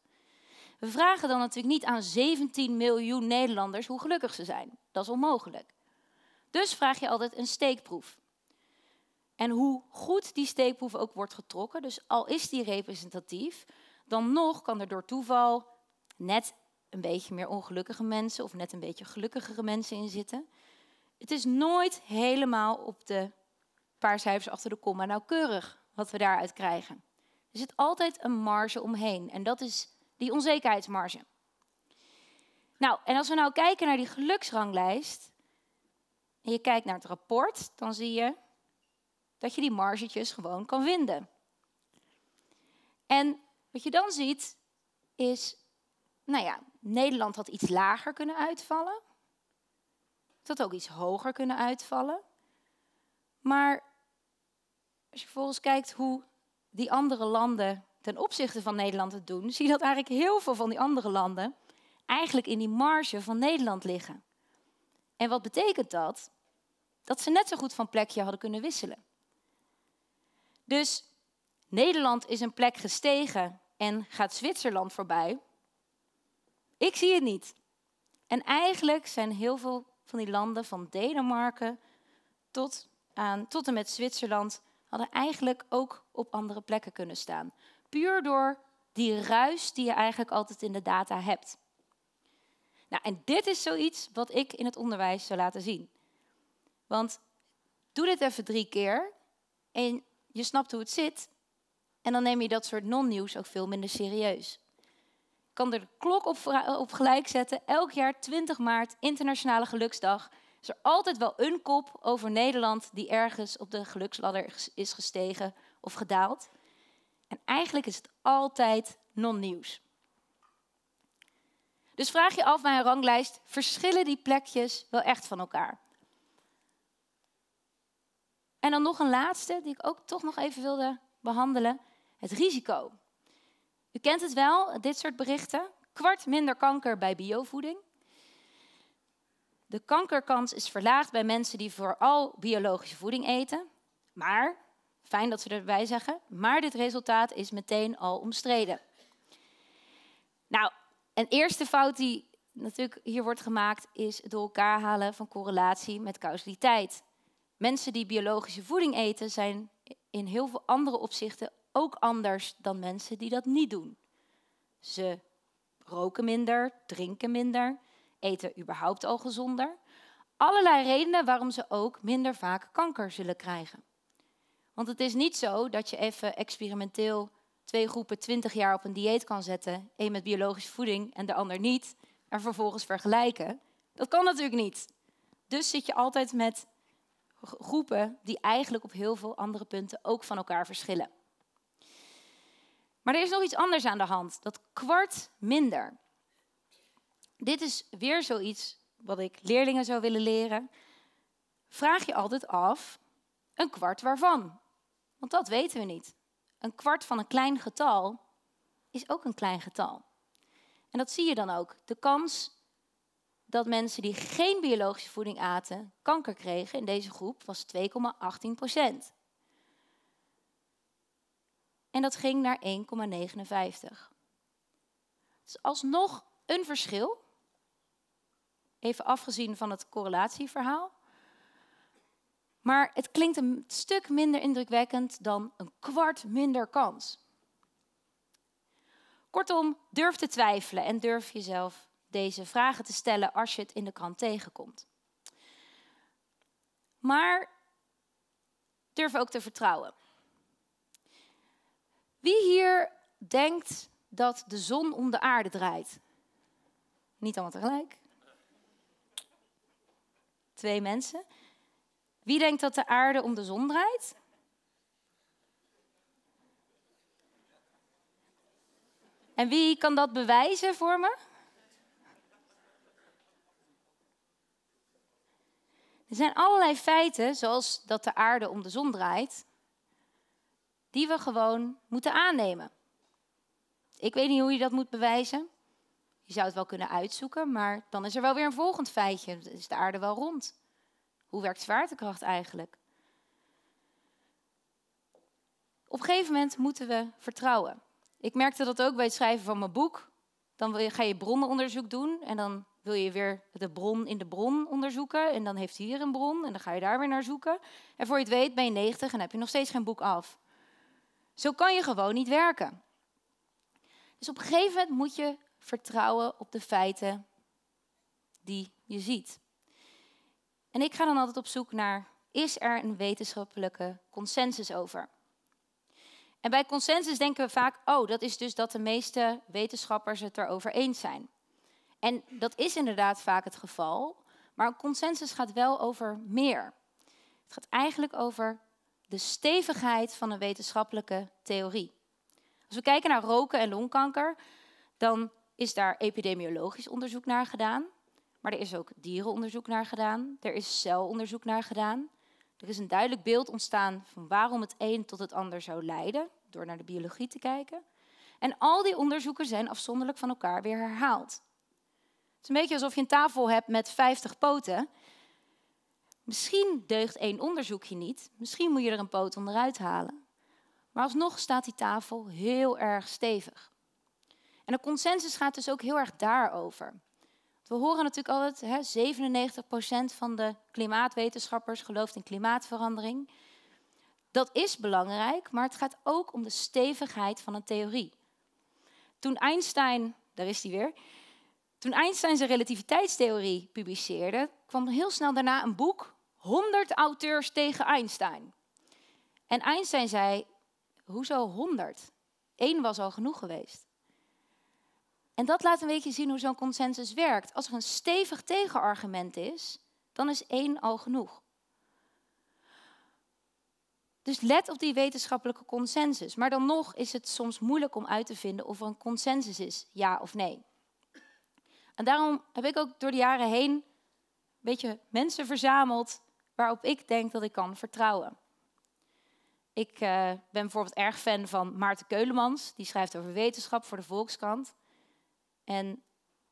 We vragen dan natuurlijk niet aan 17 miljoen Nederlanders hoe gelukkig ze zijn. Dat is onmogelijk. Dus vraag je altijd een steekproef. En hoe goed die steekproef ook wordt getrokken, dus al is die representatief, dan nog kan er door toeval net een beetje meer ongelukkige mensen of net een beetje gelukkigere mensen in zitten. Het is nooit helemaal op de paar cijfers achter de komma nauwkeurig wat we daaruit krijgen. Er zit altijd een marge omheen en dat is die onzekerheidsmarge. Nou, en als we nou kijken naar die geluksranglijst en je kijkt naar het rapport, dan zie je dat je die margetjes gewoon kan vinden. En wat je dan ziet is nou ja, Nederland had iets lager kunnen uitvallen. Het had ook iets hoger kunnen uitvallen. Maar als je vervolgens kijkt hoe die andere landen ten opzichte van Nederland het doen, zie je dat eigenlijk heel veel van die andere landen eigenlijk in die marge van Nederland liggen. En wat betekent dat? Dat ze net zo goed van plekje hadden kunnen wisselen. Dus Nederland is een plek gestegen en gaat Zwitserland voorbij. Ik zie het niet. En eigenlijk zijn heel veel van die landen, van Denemarken tot, aan, tot en met Zwitserland, hadden eigenlijk ook op andere plekken kunnen staan. Puur door die ruis die je eigenlijk altijd in de data hebt. Nou, en dit is zoiets wat ik in het onderwijs zou laten zien. Want doe dit even drie keer en je snapt hoe het zit. En dan neem je dat soort non-nieuws ook veel minder serieus kan er de klok op, eh, op gelijk zetten. Elk jaar 20 maart, Internationale Geluksdag, is er altijd wel een kop over Nederland die ergens op de geluksladder is gestegen of gedaald. En eigenlijk is het altijd non-nieuws. Dus vraag je af bij een ranglijst, verschillen die plekjes wel echt van elkaar? En dan nog een laatste, die ik ook toch nog even wilde behandelen. Het risico. U kent het wel, dit soort berichten. Kwart minder kanker bij biovoeding. De kankerkans is verlaagd bij mensen die vooral biologische voeding eten. Maar, fijn dat ze erbij zeggen, maar dit resultaat is meteen al omstreden. Nou, een eerste fout die natuurlijk hier wordt gemaakt is het door elkaar halen van correlatie met causaliteit. Mensen die biologische voeding eten zijn in heel veel andere opzichten ook anders dan mensen die dat niet doen. Ze roken minder, drinken minder, eten überhaupt al gezonder. Allerlei redenen waarom ze ook minder vaak kanker zullen krijgen. Want het is niet zo dat je even experimenteel twee groepen 20 jaar op een dieet kan zetten, één met biologische voeding en de ander niet, en vervolgens vergelijken. Dat kan natuurlijk niet. Dus zit je altijd met groepen die eigenlijk op heel veel andere punten ook van elkaar verschillen. Maar er is nog iets anders aan de hand. Dat kwart minder. Dit is weer zoiets wat ik leerlingen zou willen leren. Vraag je altijd af, een kwart waarvan? Want dat weten we niet. Een kwart van een klein getal is ook een klein getal. En dat zie je dan ook. De kans dat mensen die geen biologische voeding aten kanker kregen in deze groep was 2,18 procent en dat ging naar 1,59. Dus alsnog een verschil, even afgezien van het correlatieverhaal. Maar het klinkt een stuk minder indrukwekkend dan een kwart minder kans. Kortom, durf te twijfelen en durf jezelf deze vragen te stellen als je het in de krant tegenkomt. Maar durf ook te vertrouwen. Wie hier denkt dat de zon om de aarde draait? Niet allemaal tegelijk. Twee mensen. Wie denkt dat de aarde om de zon draait? En wie kan dat bewijzen voor me? Er zijn allerlei feiten, zoals dat de aarde om de zon draait, die we gewoon moeten aannemen. Ik weet niet hoe je dat moet bewijzen. Je zou het wel kunnen uitzoeken, maar dan is er wel weer een volgend feitje. is de aarde wel rond. Hoe werkt zwaartekracht eigenlijk? Op een gegeven moment moeten we vertrouwen. Ik merkte dat ook bij het schrijven van mijn boek. Dan ga je bronnenonderzoek doen en dan wil je weer de bron in de bron onderzoeken. En dan heeft hier een bron en dan ga je daar weer naar zoeken. En voor je het weet ben je 90 en heb je nog steeds geen boek af. Zo kan je gewoon niet werken. Dus op een gegeven moment moet je vertrouwen op de feiten die je ziet. En ik ga dan altijd op zoek naar, is er een wetenschappelijke consensus over? En bij consensus denken we vaak, oh, dat is dus dat de meeste wetenschappers het erover eens zijn. En dat is inderdaad vaak het geval, maar een consensus gaat wel over meer. Het gaat eigenlijk over de stevigheid van een wetenschappelijke theorie. Als we kijken naar roken en longkanker, dan is daar epidemiologisch onderzoek naar gedaan. Maar er is ook dierenonderzoek naar gedaan. Er is celonderzoek naar gedaan. Er is een duidelijk beeld ontstaan van waarom het een tot het ander zou leiden, door naar de biologie te kijken. En al die onderzoeken zijn afzonderlijk van elkaar weer herhaald. Het is een beetje alsof je een tafel hebt met 50 poten Misschien deugt één onderzoekje niet, misschien moet je er een poot onderuit halen. Maar alsnog staat die tafel heel erg stevig. En de consensus gaat dus ook heel erg daarover. We horen natuurlijk altijd, hè, 97% van de klimaatwetenschappers gelooft in klimaatverandering. Dat is belangrijk, maar het gaat ook om de stevigheid van een theorie. Toen Einstein, daar is hij weer, toen Einstein zijn relativiteitstheorie publiceerde, kwam heel snel daarna een boek, 100 auteurs tegen Einstein. En Einstein zei, hoezo 100? Eén was al genoeg geweest. En dat laat een beetje zien hoe zo'n consensus werkt. Als er een stevig tegenargument is, dan is één al genoeg. Dus let op die wetenschappelijke consensus. Maar dan nog is het soms moeilijk om uit te vinden of er een consensus is, ja of nee. En daarom heb ik ook door de jaren heen een beetje mensen verzameld waarop ik denk dat ik kan vertrouwen. Ik eh, ben bijvoorbeeld erg fan van Maarten Keulemans, die schrijft over wetenschap voor de Volkskrant. En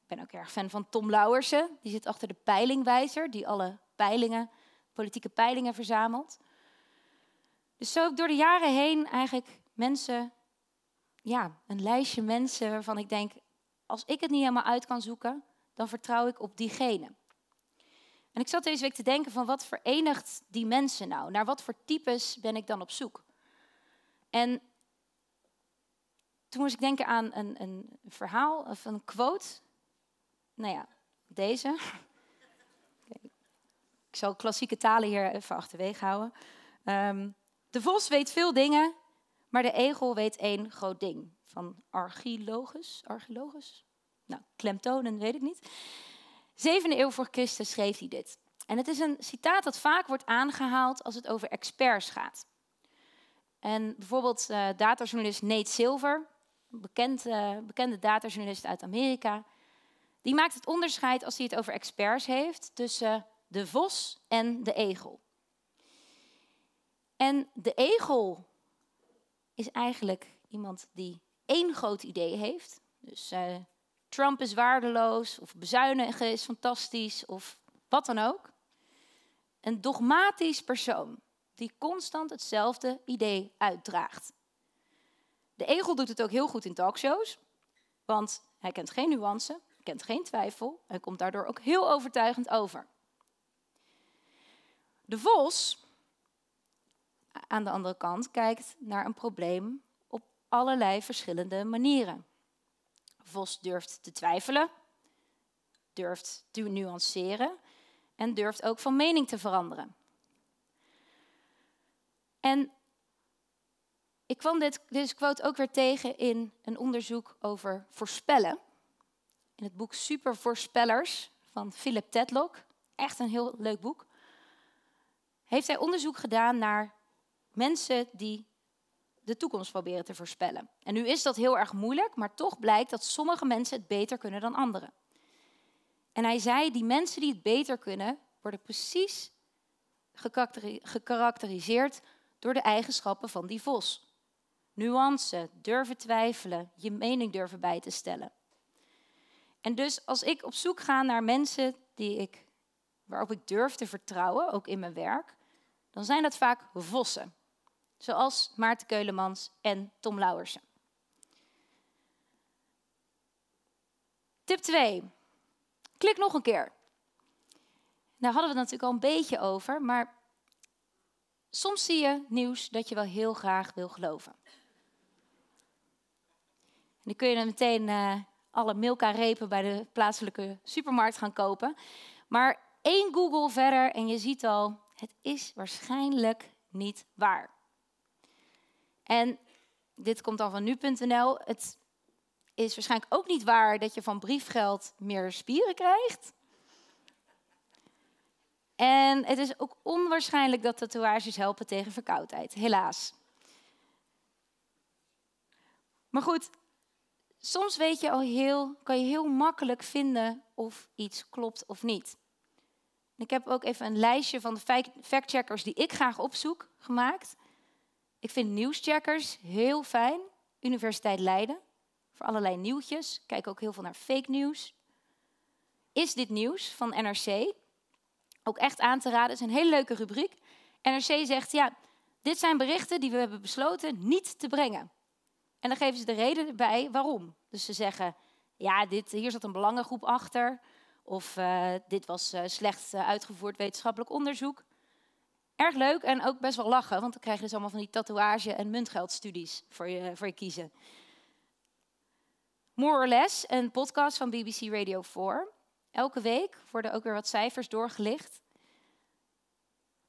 ik ben ook erg fan van Tom Lauwersen, die zit achter de peilingwijzer, die alle peilingen, politieke peilingen verzamelt. Dus zo heb ik door de jaren heen eigenlijk mensen, ja, een lijstje mensen waarvan ik denk, als ik het niet helemaal uit kan zoeken, dan vertrouw ik op diegene. En ik zat deze week te denken van wat verenigt die mensen nou? Naar wat voor types ben ik dan op zoek? En toen moest ik denken aan een, een verhaal of een quote. Nou ja, deze. Ik zal klassieke talen hier even achterwege houden. Ehm, de vos weet veel dingen, maar de egel weet één groot ding van Archilogus. Archilogus? Nou, klemtonen, weet ik niet. Zevende eeuw voor Christus schreef hij dit. En het is een citaat dat vaak wordt aangehaald als het over experts gaat. En bijvoorbeeld eh, datajournalist Nate Silver, een bekend, eh, bekende datajournalist uit Amerika, die maakt het onderscheid als hij het over experts heeft tussen de vos en de egel. En de egel is eigenlijk iemand die één groot idee heeft. Dus eh, Trump is waardeloos, of bezuinigen is fantastisch, of wat dan ook. Een dogmatisch persoon die constant hetzelfde idee uitdraagt. De egel doet het ook heel goed in talkshows, want hij kent geen nuance, kent geen twijfel en komt daardoor ook heel overtuigend over. De vos, aan de andere kant, kijkt naar een probleem allerlei verschillende manieren. Vos durft te twijfelen, durft te nuanceren en durft ook van mening te veranderen. En ik kwam dit, deze quote ook weer tegen in een onderzoek over voorspellen. In het boek Supervoorspellers van Philip Tedlock. Echt een heel leuk boek. Heeft hij onderzoek gedaan naar mensen die de toekomst proberen te voorspellen. En nu is dat heel erg moeilijk, maar toch blijkt dat sommige mensen het beter kunnen dan anderen. En hij zei, die mensen die het beter kunnen, worden precies gekarakteriseerd door de eigenschappen van die vos. Nuance, durven twijfelen, je mening durven bij te stellen. En dus als ik op zoek ga naar mensen die ik, waarop ik durf te vertrouwen, ook in mijn werk, dan zijn dat vaak vossen. Zoals Maarten Keulemans en Tom Lauwersen. Tip 2. Klik nog een keer. Nou hadden we het natuurlijk al een beetje over, maar soms zie je nieuws dat je wel heel graag wil geloven. En dan kun je dan meteen eh, alle Milka-repen bij de plaatselijke supermarkt gaan kopen. Maar één Google verder en je ziet al, het is waarschijnlijk niet waar. En dit komt dan van nu.nl. Het is waarschijnlijk ook niet waar dat je van briefgeld meer spieren krijgt. En het is ook onwaarschijnlijk dat tatoeages helpen tegen verkoudheid, helaas. Maar goed, soms weet je al heel, kan je heel makkelijk vinden of iets klopt of niet. Ik heb ook even een lijstje van de factcheckers die ik graag opzoek gemaakt. Ik vind nieuwscheckers heel fijn. Universiteit Leiden. Voor allerlei nieuwtjes. kijk ook heel veel naar fake nieuws. Is dit nieuws van NRC? Ook echt aan te raden. Het is een hele leuke rubriek. NRC zegt, ja, dit zijn berichten die we hebben besloten niet te brengen. En dan geven ze de reden bij waarom. Dus ze zeggen, ja, dit, hier zat een belangengroep achter. Of eh, dit was eh, slecht eh, uitgevoerd wetenschappelijk onderzoek. Erg leuk en ook best wel lachen, want dan krijg je dus allemaal van die tatoeage- en muntgeldstudies voor je, voor je kiezen. More or Less, een podcast van BBC Radio 4. Elke week worden ook weer wat cijfers doorgelicht.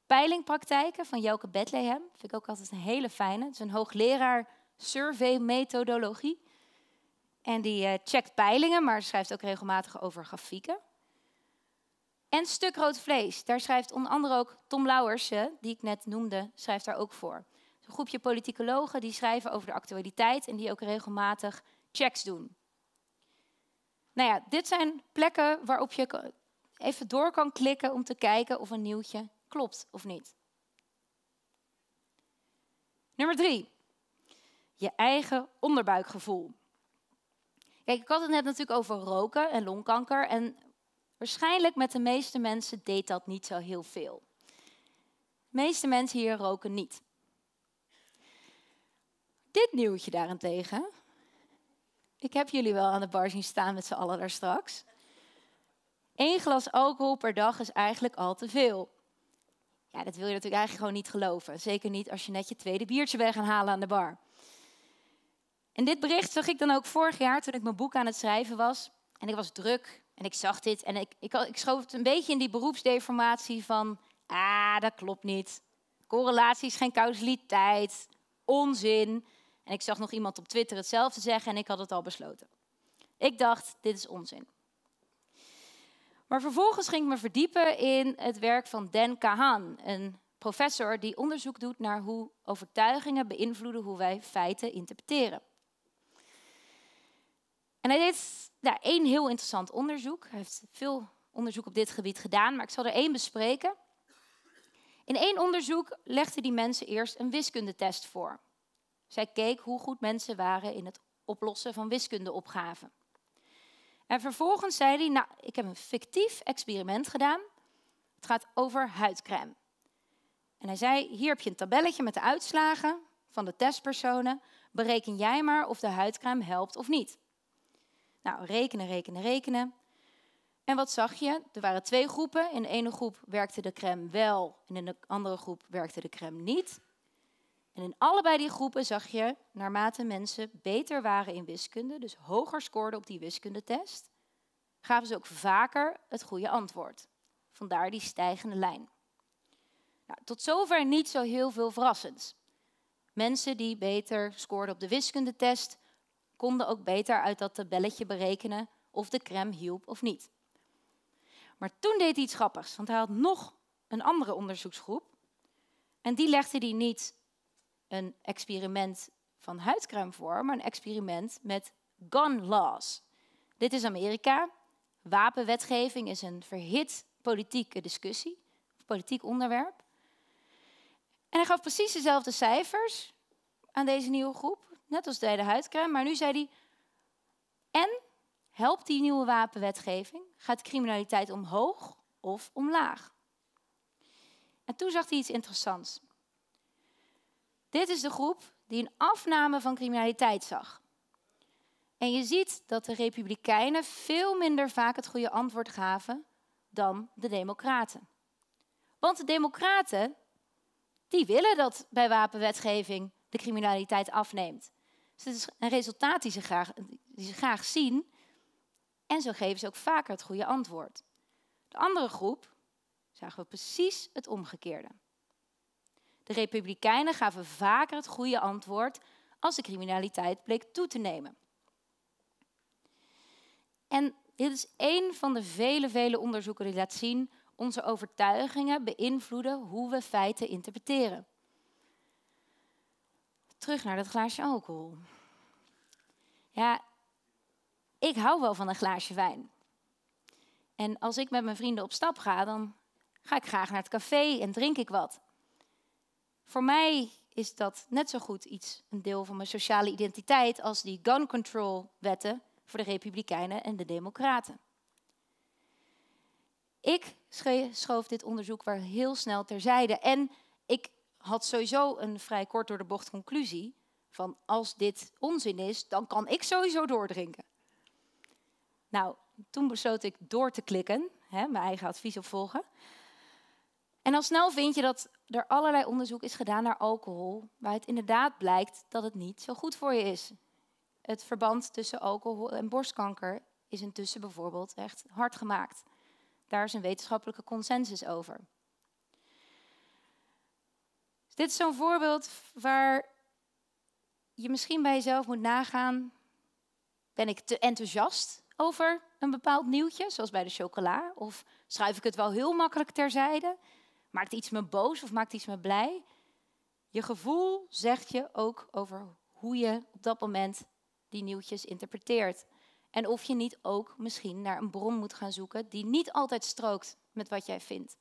Peilingpraktijken van Jelke Bethlehem vind ik ook altijd een hele fijne. Het is een hoogleraar surveymethodologie. En die eh, checkt peilingen, maar schrijft ook regelmatig over grafieken. En stuk rood vlees. Daar schrijft onder andere ook Tom Lauwersen, die ik net noemde, schrijft daar ook voor. Dus een groepje politicologen die schrijven over de actualiteit en die ook regelmatig checks doen. Nou ja, dit zijn plekken waarop je even door kan klikken om te kijken of een nieuwtje klopt of niet. Nummer drie, je eigen onderbuikgevoel. Kijk, ik had het net natuurlijk over roken en longkanker. En Waarschijnlijk met de meeste mensen deed dat niet zo heel veel. De meeste mensen hier roken niet. Dit nieuwtje daarentegen. Ik heb jullie wel aan de bar zien staan met z'n allen daar straks. Eén glas alcohol per dag is eigenlijk al te veel. Ja, dat wil je natuurlijk eigenlijk gewoon niet geloven. Zeker niet als je net je tweede biertje wil gaan halen aan de bar. In dit bericht zag ik dan ook vorig jaar toen ik mijn boek aan het schrijven was. En ik was druk en ik zag dit en ik, ik, ik schoof het een beetje in die beroepsdeformatie van, ah, dat klopt niet. Correlatie is geen causaliteit, onzin. En ik zag nog iemand op Twitter hetzelfde zeggen en ik had het al besloten. Ik dacht, dit is onzin. Maar vervolgens ging ik me verdiepen in het werk van Dan Kahan, een professor die onderzoek doet naar hoe overtuigingen beïnvloeden hoe wij feiten interpreteren. En hij deed één heel interessant onderzoek. Hij heeft veel onderzoek op dit gebied gedaan, maar ik zal er één bespreken. In één onderzoek legden die mensen eerst een wiskundetest voor. Zij keek hoe goed mensen waren in het oplossen van wiskundeopgaven. En vervolgens zei hij, nou, ik heb een fictief experiment gedaan. Het gaat over huidcrème. En hij zei, hier heb je een tabelletje met de uitslagen van de testpersonen. Bereken jij maar of de huidcrème helpt of niet. Nou, rekenen, rekenen, rekenen. En wat zag je? Er waren twee groepen. In de ene groep werkte de crème wel en in de andere groep werkte de crème niet. En in allebei die groepen zag je, naarmate mensen beter waren in wiskunde, dus hoger scoorden op die wiskundetest, gaven ze ook vaker het goede antwoord. Vandaar die stijgende lijn. Nou, tot zover niet zo heel veel verrassends. Mensen die beter scoorden op de wiskundetest konden ook beter uit dat tabelletje berekenen of de crème hielp of niet. Maar toen deed hij iets grappigs, want hij had nog een andere onderzoeksgroep. En die legde hij niet een experiment van huidcrème voor, maar een experiment met gun laws. Dit is Amerika. Wapenwetgeving is een verhit politieke discussie, politiek onderwerp. En hij gaf precies dezelfde cijfers aan deze nieuwe groep. Net als de de huidcrème. Maar nu zei hij. En helpt die nieuwe wapenwetgeving? Gaat criminaliteit omhoog of omlaag? En toen zag hij iets interessants. Dit is de groep die een afname van criminaliteit zag. En je ziet dat de Republikeinen veel minder vaak het goede antwoord gaven dan de Democraten. Want de Democraten, die willen dat bij wapenwetgeving de criminaliteit afneemt. Dus het is een resultaat die ze, graag, graag zien. En zo geven ze ook vaker het goede antwoord. De andere groep zagen we precies het omgekeerde. De Republikeinen gaven vaker het goede antwoord als de criminaliteit bleek toe te nemen. En dit is één van de vele, vele onderzoeken die laat zien, onze overtuigingen beïnvloeden hoe we feiten interpreteren terug naar dat glaasje alcohol. Ja, ik hou wel van een glaasje wijn. En als ik met mijn vrienden op stap ga, dan ga ik graag naar het café en drink ik wat. Voor mij is dat net zo goed iets, een deel van mijn sociale identiteit, als die gun control wetten voor de Republikeinen en de Democraten. Ik schoof dit onderzoek wel heel snel terzijde en ik had sowieso een vrij kort door de bocht conclusie van als dit onzin is, dan kan ik sowieso doordrinken. Nou, toen besloot ik door te klikken, hè, mijn eigen advies opvolgen. En al snel vind je dat er allerlei onderzoek is gedaan naar alcohol, waar het inderdaad blijkt dat het niet zo goed voor je is. Het verband tussen alcohol en borstkanker is intussen bijvoorbeeld echt hard gemaakt. Daar is een wetenschappelijke consensus over. Dit is zo'n voorbeeld waar je misschien bij jezelf moet nagaan. Ben ik te enthousiast over een bepaald nieuwtje, zoals bij de chocola? Of schuif ik het wel heel makkelijk terzijde? Maakt iets me boos of maakt iets me blij? Je gevoel zegt je ook over hoe je op dat moment die nieuwtjes interpreteert. En of je niet ook misschien naar een bron moet gaan zoeken die niet altijd strookt met wat jij vindt.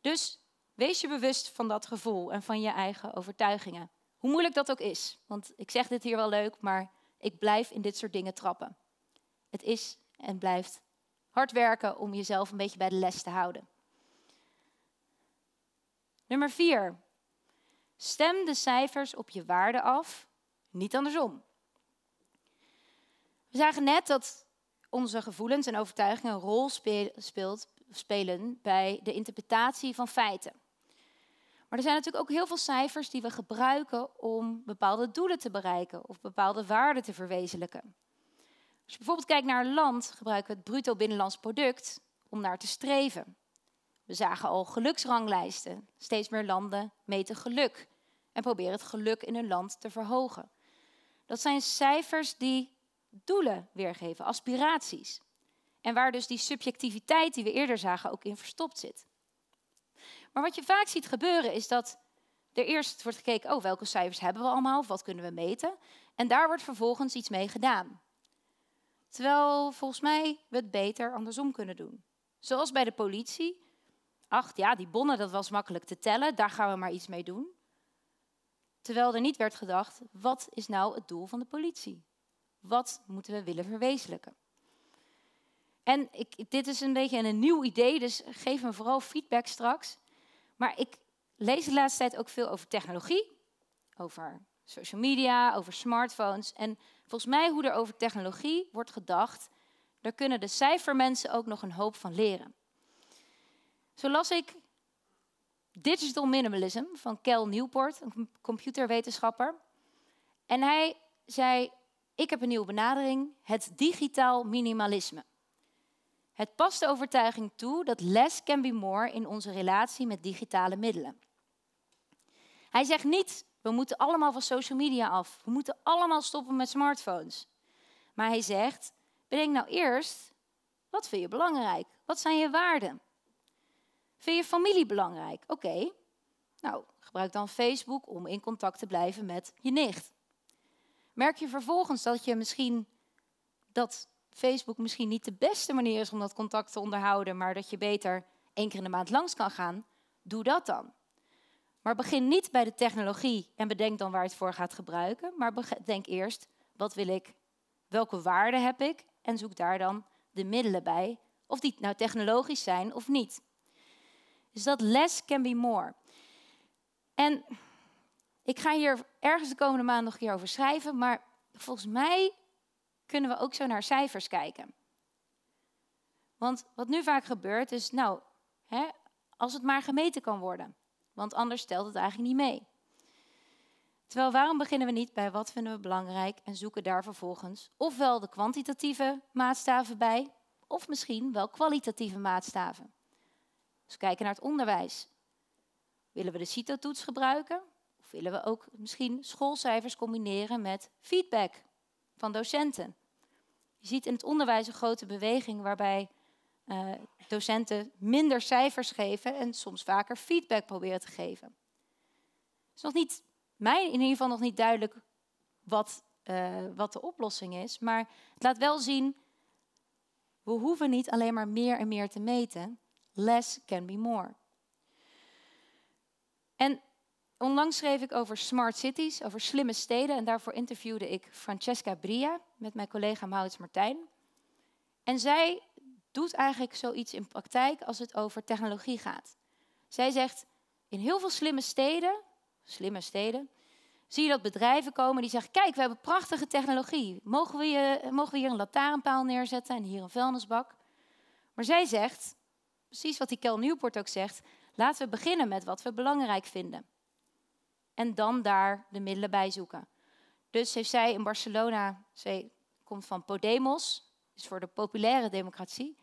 Dus Wees je bewust van dat gevoel en van je eigen overtuigingen. Hoe moeilijk dat ook is, want ik zeg dit hier wel leuk, maar ik blijf in dit soort dingen trappen. Het is en blijft hard werken om jezelf een beetje bij de les te houden. Nummer 4. Stem de cijfers op je waarde af, niet andersom. We zagen net dat onze gevoelens en overtuigingen een rol speelt, spelen bij de interpretatie van feiten. Maar er zijn natuurlijk ook heel veel cijfers die we gebruiken om bepaalde doelen te bereiken of bepaalde waarden te verwezenlijken. Als je bijvoorbeeld kijkt naar een land, gebruiken we het bruto binnenlands product om naar te streven. We zagen al geluksranglijsten. Steeds meer landen meten geluk en proberen het geluk in hun land te verhogen. Dat zijn cijfers die doelen weergeven, aspiraties. En waar dus die subjectiviteit die we eerder zagen ook in verstopt zit. Maar wat je vaak ziet gebeuren is dat er eerst wordt gekeken, oh welke cijfers hebben we allemaal, of wat kunnen we meten? En daar wordt vervolgens iets mee gedaan. Terwijl volgens mij we het beter andersom kunnen doen. Zoals bij de politie. Ach ja, die bonnen, dat was makkelijk te tellen, daar gaan we maar iets mee doen. Terwijl er niet werd gedacht, wat is nou het doel van de politie? Wat moeten we willen verwezenlijken? En ik, dit is een beetje een nieuw idee, dus geef me vooral feedback straks. Maar ik lees de laatste tijd ook veel over technologie, over social media, over smartphones. En volgens mij hoe er over technologie wordt gedacht, daar kunnen de cijfermensen ook nog een hoop van leren. Zo las ik Digital Minimalism van Kel Newport, een computerwetenschapper. En hij zei, ik heb een nieuwe benadering, het digitaal minimalisme. Het past de overtuiging toe dat less can be more in onze relatie met digitale middelen. Hij zegt niet, we moeten allemaal van social media af. We moeten allemaal stoppen met smartphones. Maar hij zegt, bedenk nou eerst, wat vind je belangrijk? Wat zijn je waarden? Vind je familie belangrijk? Oké, nou gebruik dan Facebook om in contact te blijven met je nicht. Merk je vervolgens dat je misschien dat Facebook misschien niet de beste manier is om dat contact te onderhouden, maar dat je beter één keer in de maand langs kan gaan, doe dat dan. Maar begin niet bij de technologie en bedenk dan waar je het voor gaat gebruiken, maar denk eerst, wat wil ik, welke waarde heb ik en zoek daar dan de middelen bij, of die nou technologisch zijn of niet. Dus dat less can be more. En ik ga hier ergens de komende maand nog een keer over schrijven, maar volgens mij kunnen we ook zo naar cijfers kijken. Want wat nu vaak gebeurt is, nou, hè, als het maar gemeten kan worden. Want anders stelt het eigenlijk niet mee. Terwijl waarom beginnen we niet bij wat vinden we belangrijk en zoeken daar vervolgens ofwel de kwantitatieve maatstaven bij, of misschien wel kwalitatieve maatstaven. Dus kijken naar het onderwijs. Willen we de CITO-toets gebruiken? Of willen we ook misschien schoolcijfers combineren met feedback? van docenten. Je ziet in het onderwijs een grote beweging waarbij eh, docenten minder cijfers geven en soms vaker feedback proberen te geven. Het is nog niet, mij in ieder geval nog niet duidelijk wat, eh, wat de oplossing is, maar het laat wel zien, we hoeven niet alleen maar meer en meer te meten. Less can be more. En onlangs schreef ik over smart cities, over slimme steden. En daarvoor interviewde ik Francesca Bria met mijn collega Maurits Martijn. En zij doet eigenlijk zoiets in praktijk als het over technologie gaat. Zij zegt, in heel veel slimme steden, slimme steden, zie je dat bedrijven komen die zeggen, kijk, we hebben prachtige technologie. Mogen we, je, mogen we hier een lantaarnpaal neerzetten en hier een vuilnisbak? Maar zij zegt, precies wat die Kel Newport ook zegt, laten we beginnen met wat we belangrijk vinden en dan daar de middelen bij zoeken. Dus heeft zij in Barcelona, zij komt van Podemos, is voor de populaire democratie.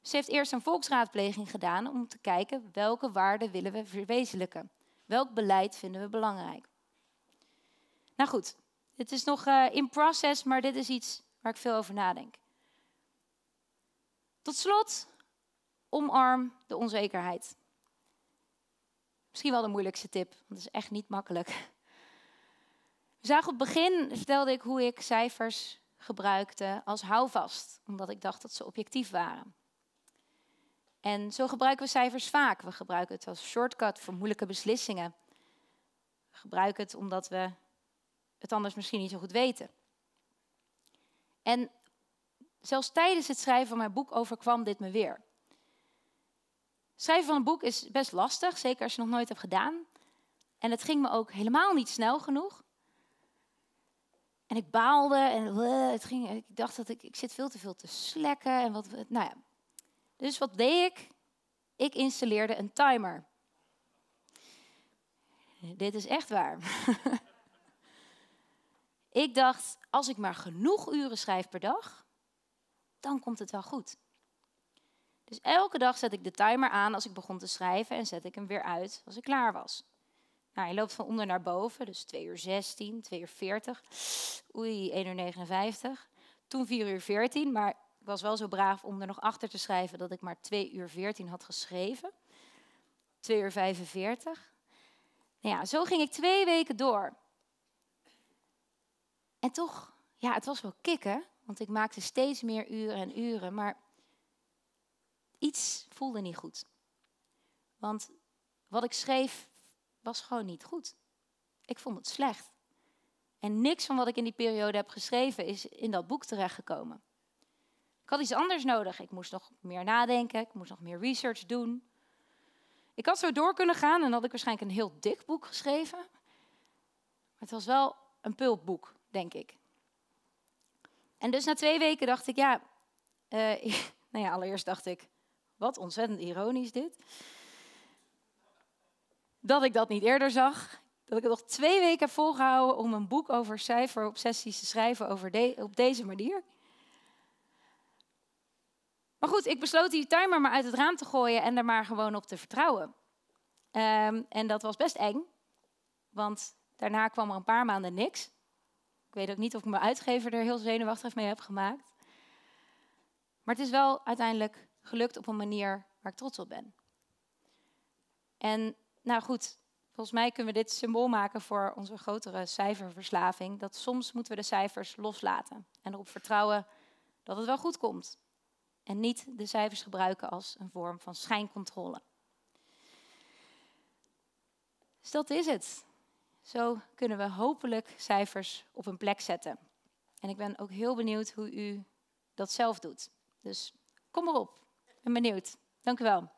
Ze heeft eerst een volksraadpleging gedaan om te kijken welke waarden willen we verwezenlijken. Welk beleid vinden we belangrijk? Nou goed, het is nog eh, in process, maar dit is iets waar ik veel over nadenk. Tot slot, omarm de onzekerheid. Misschien wel de moeilijkste tip, want het is echt niet makkelijk. We zagen op het begin, vertelde ik hoe ik cijfers gebruikte als houvast, omdat ik dacht dat ze objectief waren. En zo gebruiken we cijfers vaak. We gebruiken het als shortcut voor moeilijke beslissingen. We gebruiken het omdat we het anders misschien niet zo goed weten. En zelfs tijdens het schrijven van mijn boek overkwam dit me weer. Schrijven van een boek is best lastig, zeker als je nog nooit hebt gedaan. En het ging me ook helemaal niet snel genoeg. En ik baalde en eh, het ging, ik dacht dat ik, ik zit veel te veel te slekken. En wat, eh, nou ja. Dus wat deed ik? Ik installeerde een timer. Dit is echt waar. ik dacht, als ik maar genoeg uren schrijf per dag, dan komt het wel goed. Dus elke dag zet ik de timer aan als ik begon te schrijven en zet ik hem weer uit als ik klaar was. Nou, hij loopt van onder naar boven, dus 2 uur 16, 2 uur 40, oei, 1 uur 59. Toen 4 uur 14, maar ik was wel zo braaf om er nog achter te schrijven dat ik maar 2 uur 14 had geschreven. 2 uur 45. Nou ja, zo ging ik twee weken door. En toch, ja, het was wel kicken, want ik maakte steeds meer uren en uren, maar Iets voelde niet goed. Want wat ik schreef was gewoon niet goed. Ik vond het slecht. En niks van wat ik in die periode heb geschreven is in dat boek terechtgekomen. Ik had iets anders nodig. Ik moest nog meer nadenken. Ik moest nog meer research doen. Ik had zo door kunnen gaan en had ik waarschijnlijk een heel dik boek geschreven. Maar het was wel een pulpboek, denk ik. En dus na twee weken dacht ik, ja, eh, nou ja, allereerst dacht ik, wat ontzettend ironisch dit. Dat ik dat niet eerder zag. Dat ik het nog twee weken heb volgehouden om een boek over cijferobsessies te schrijven over op deze manier. Maar goed, ik besloot die timer maar uit het raam te gooien en er maar gewoon op te vertrouwen. Ehm, en dat was best eng, want daarna kwam er een paar maanden niks. Ik weet ook niet of ik mijn uitgever er heel zenuwachtig mee heb gemaakt. Maar het is wel uiteindelijk gelukt op een manier waar ik trots op ben. En nou goed, volgens mij kunnen we dit symbool maken voor onze grotere cijferverslaving. Dat soms moeten we de cijfers loslaten en erop vertrouwen dat het wel goed komt. En niet de cijfers gebruiken als een vorm van schijncontrole. Dus dat is het. Zo kunnen we hopelijk cijfers op een plek zetten. En ik ben ook heel benieuwd hoe u dat zelf doet. Dus kom erop benieuwd. Dank u wel.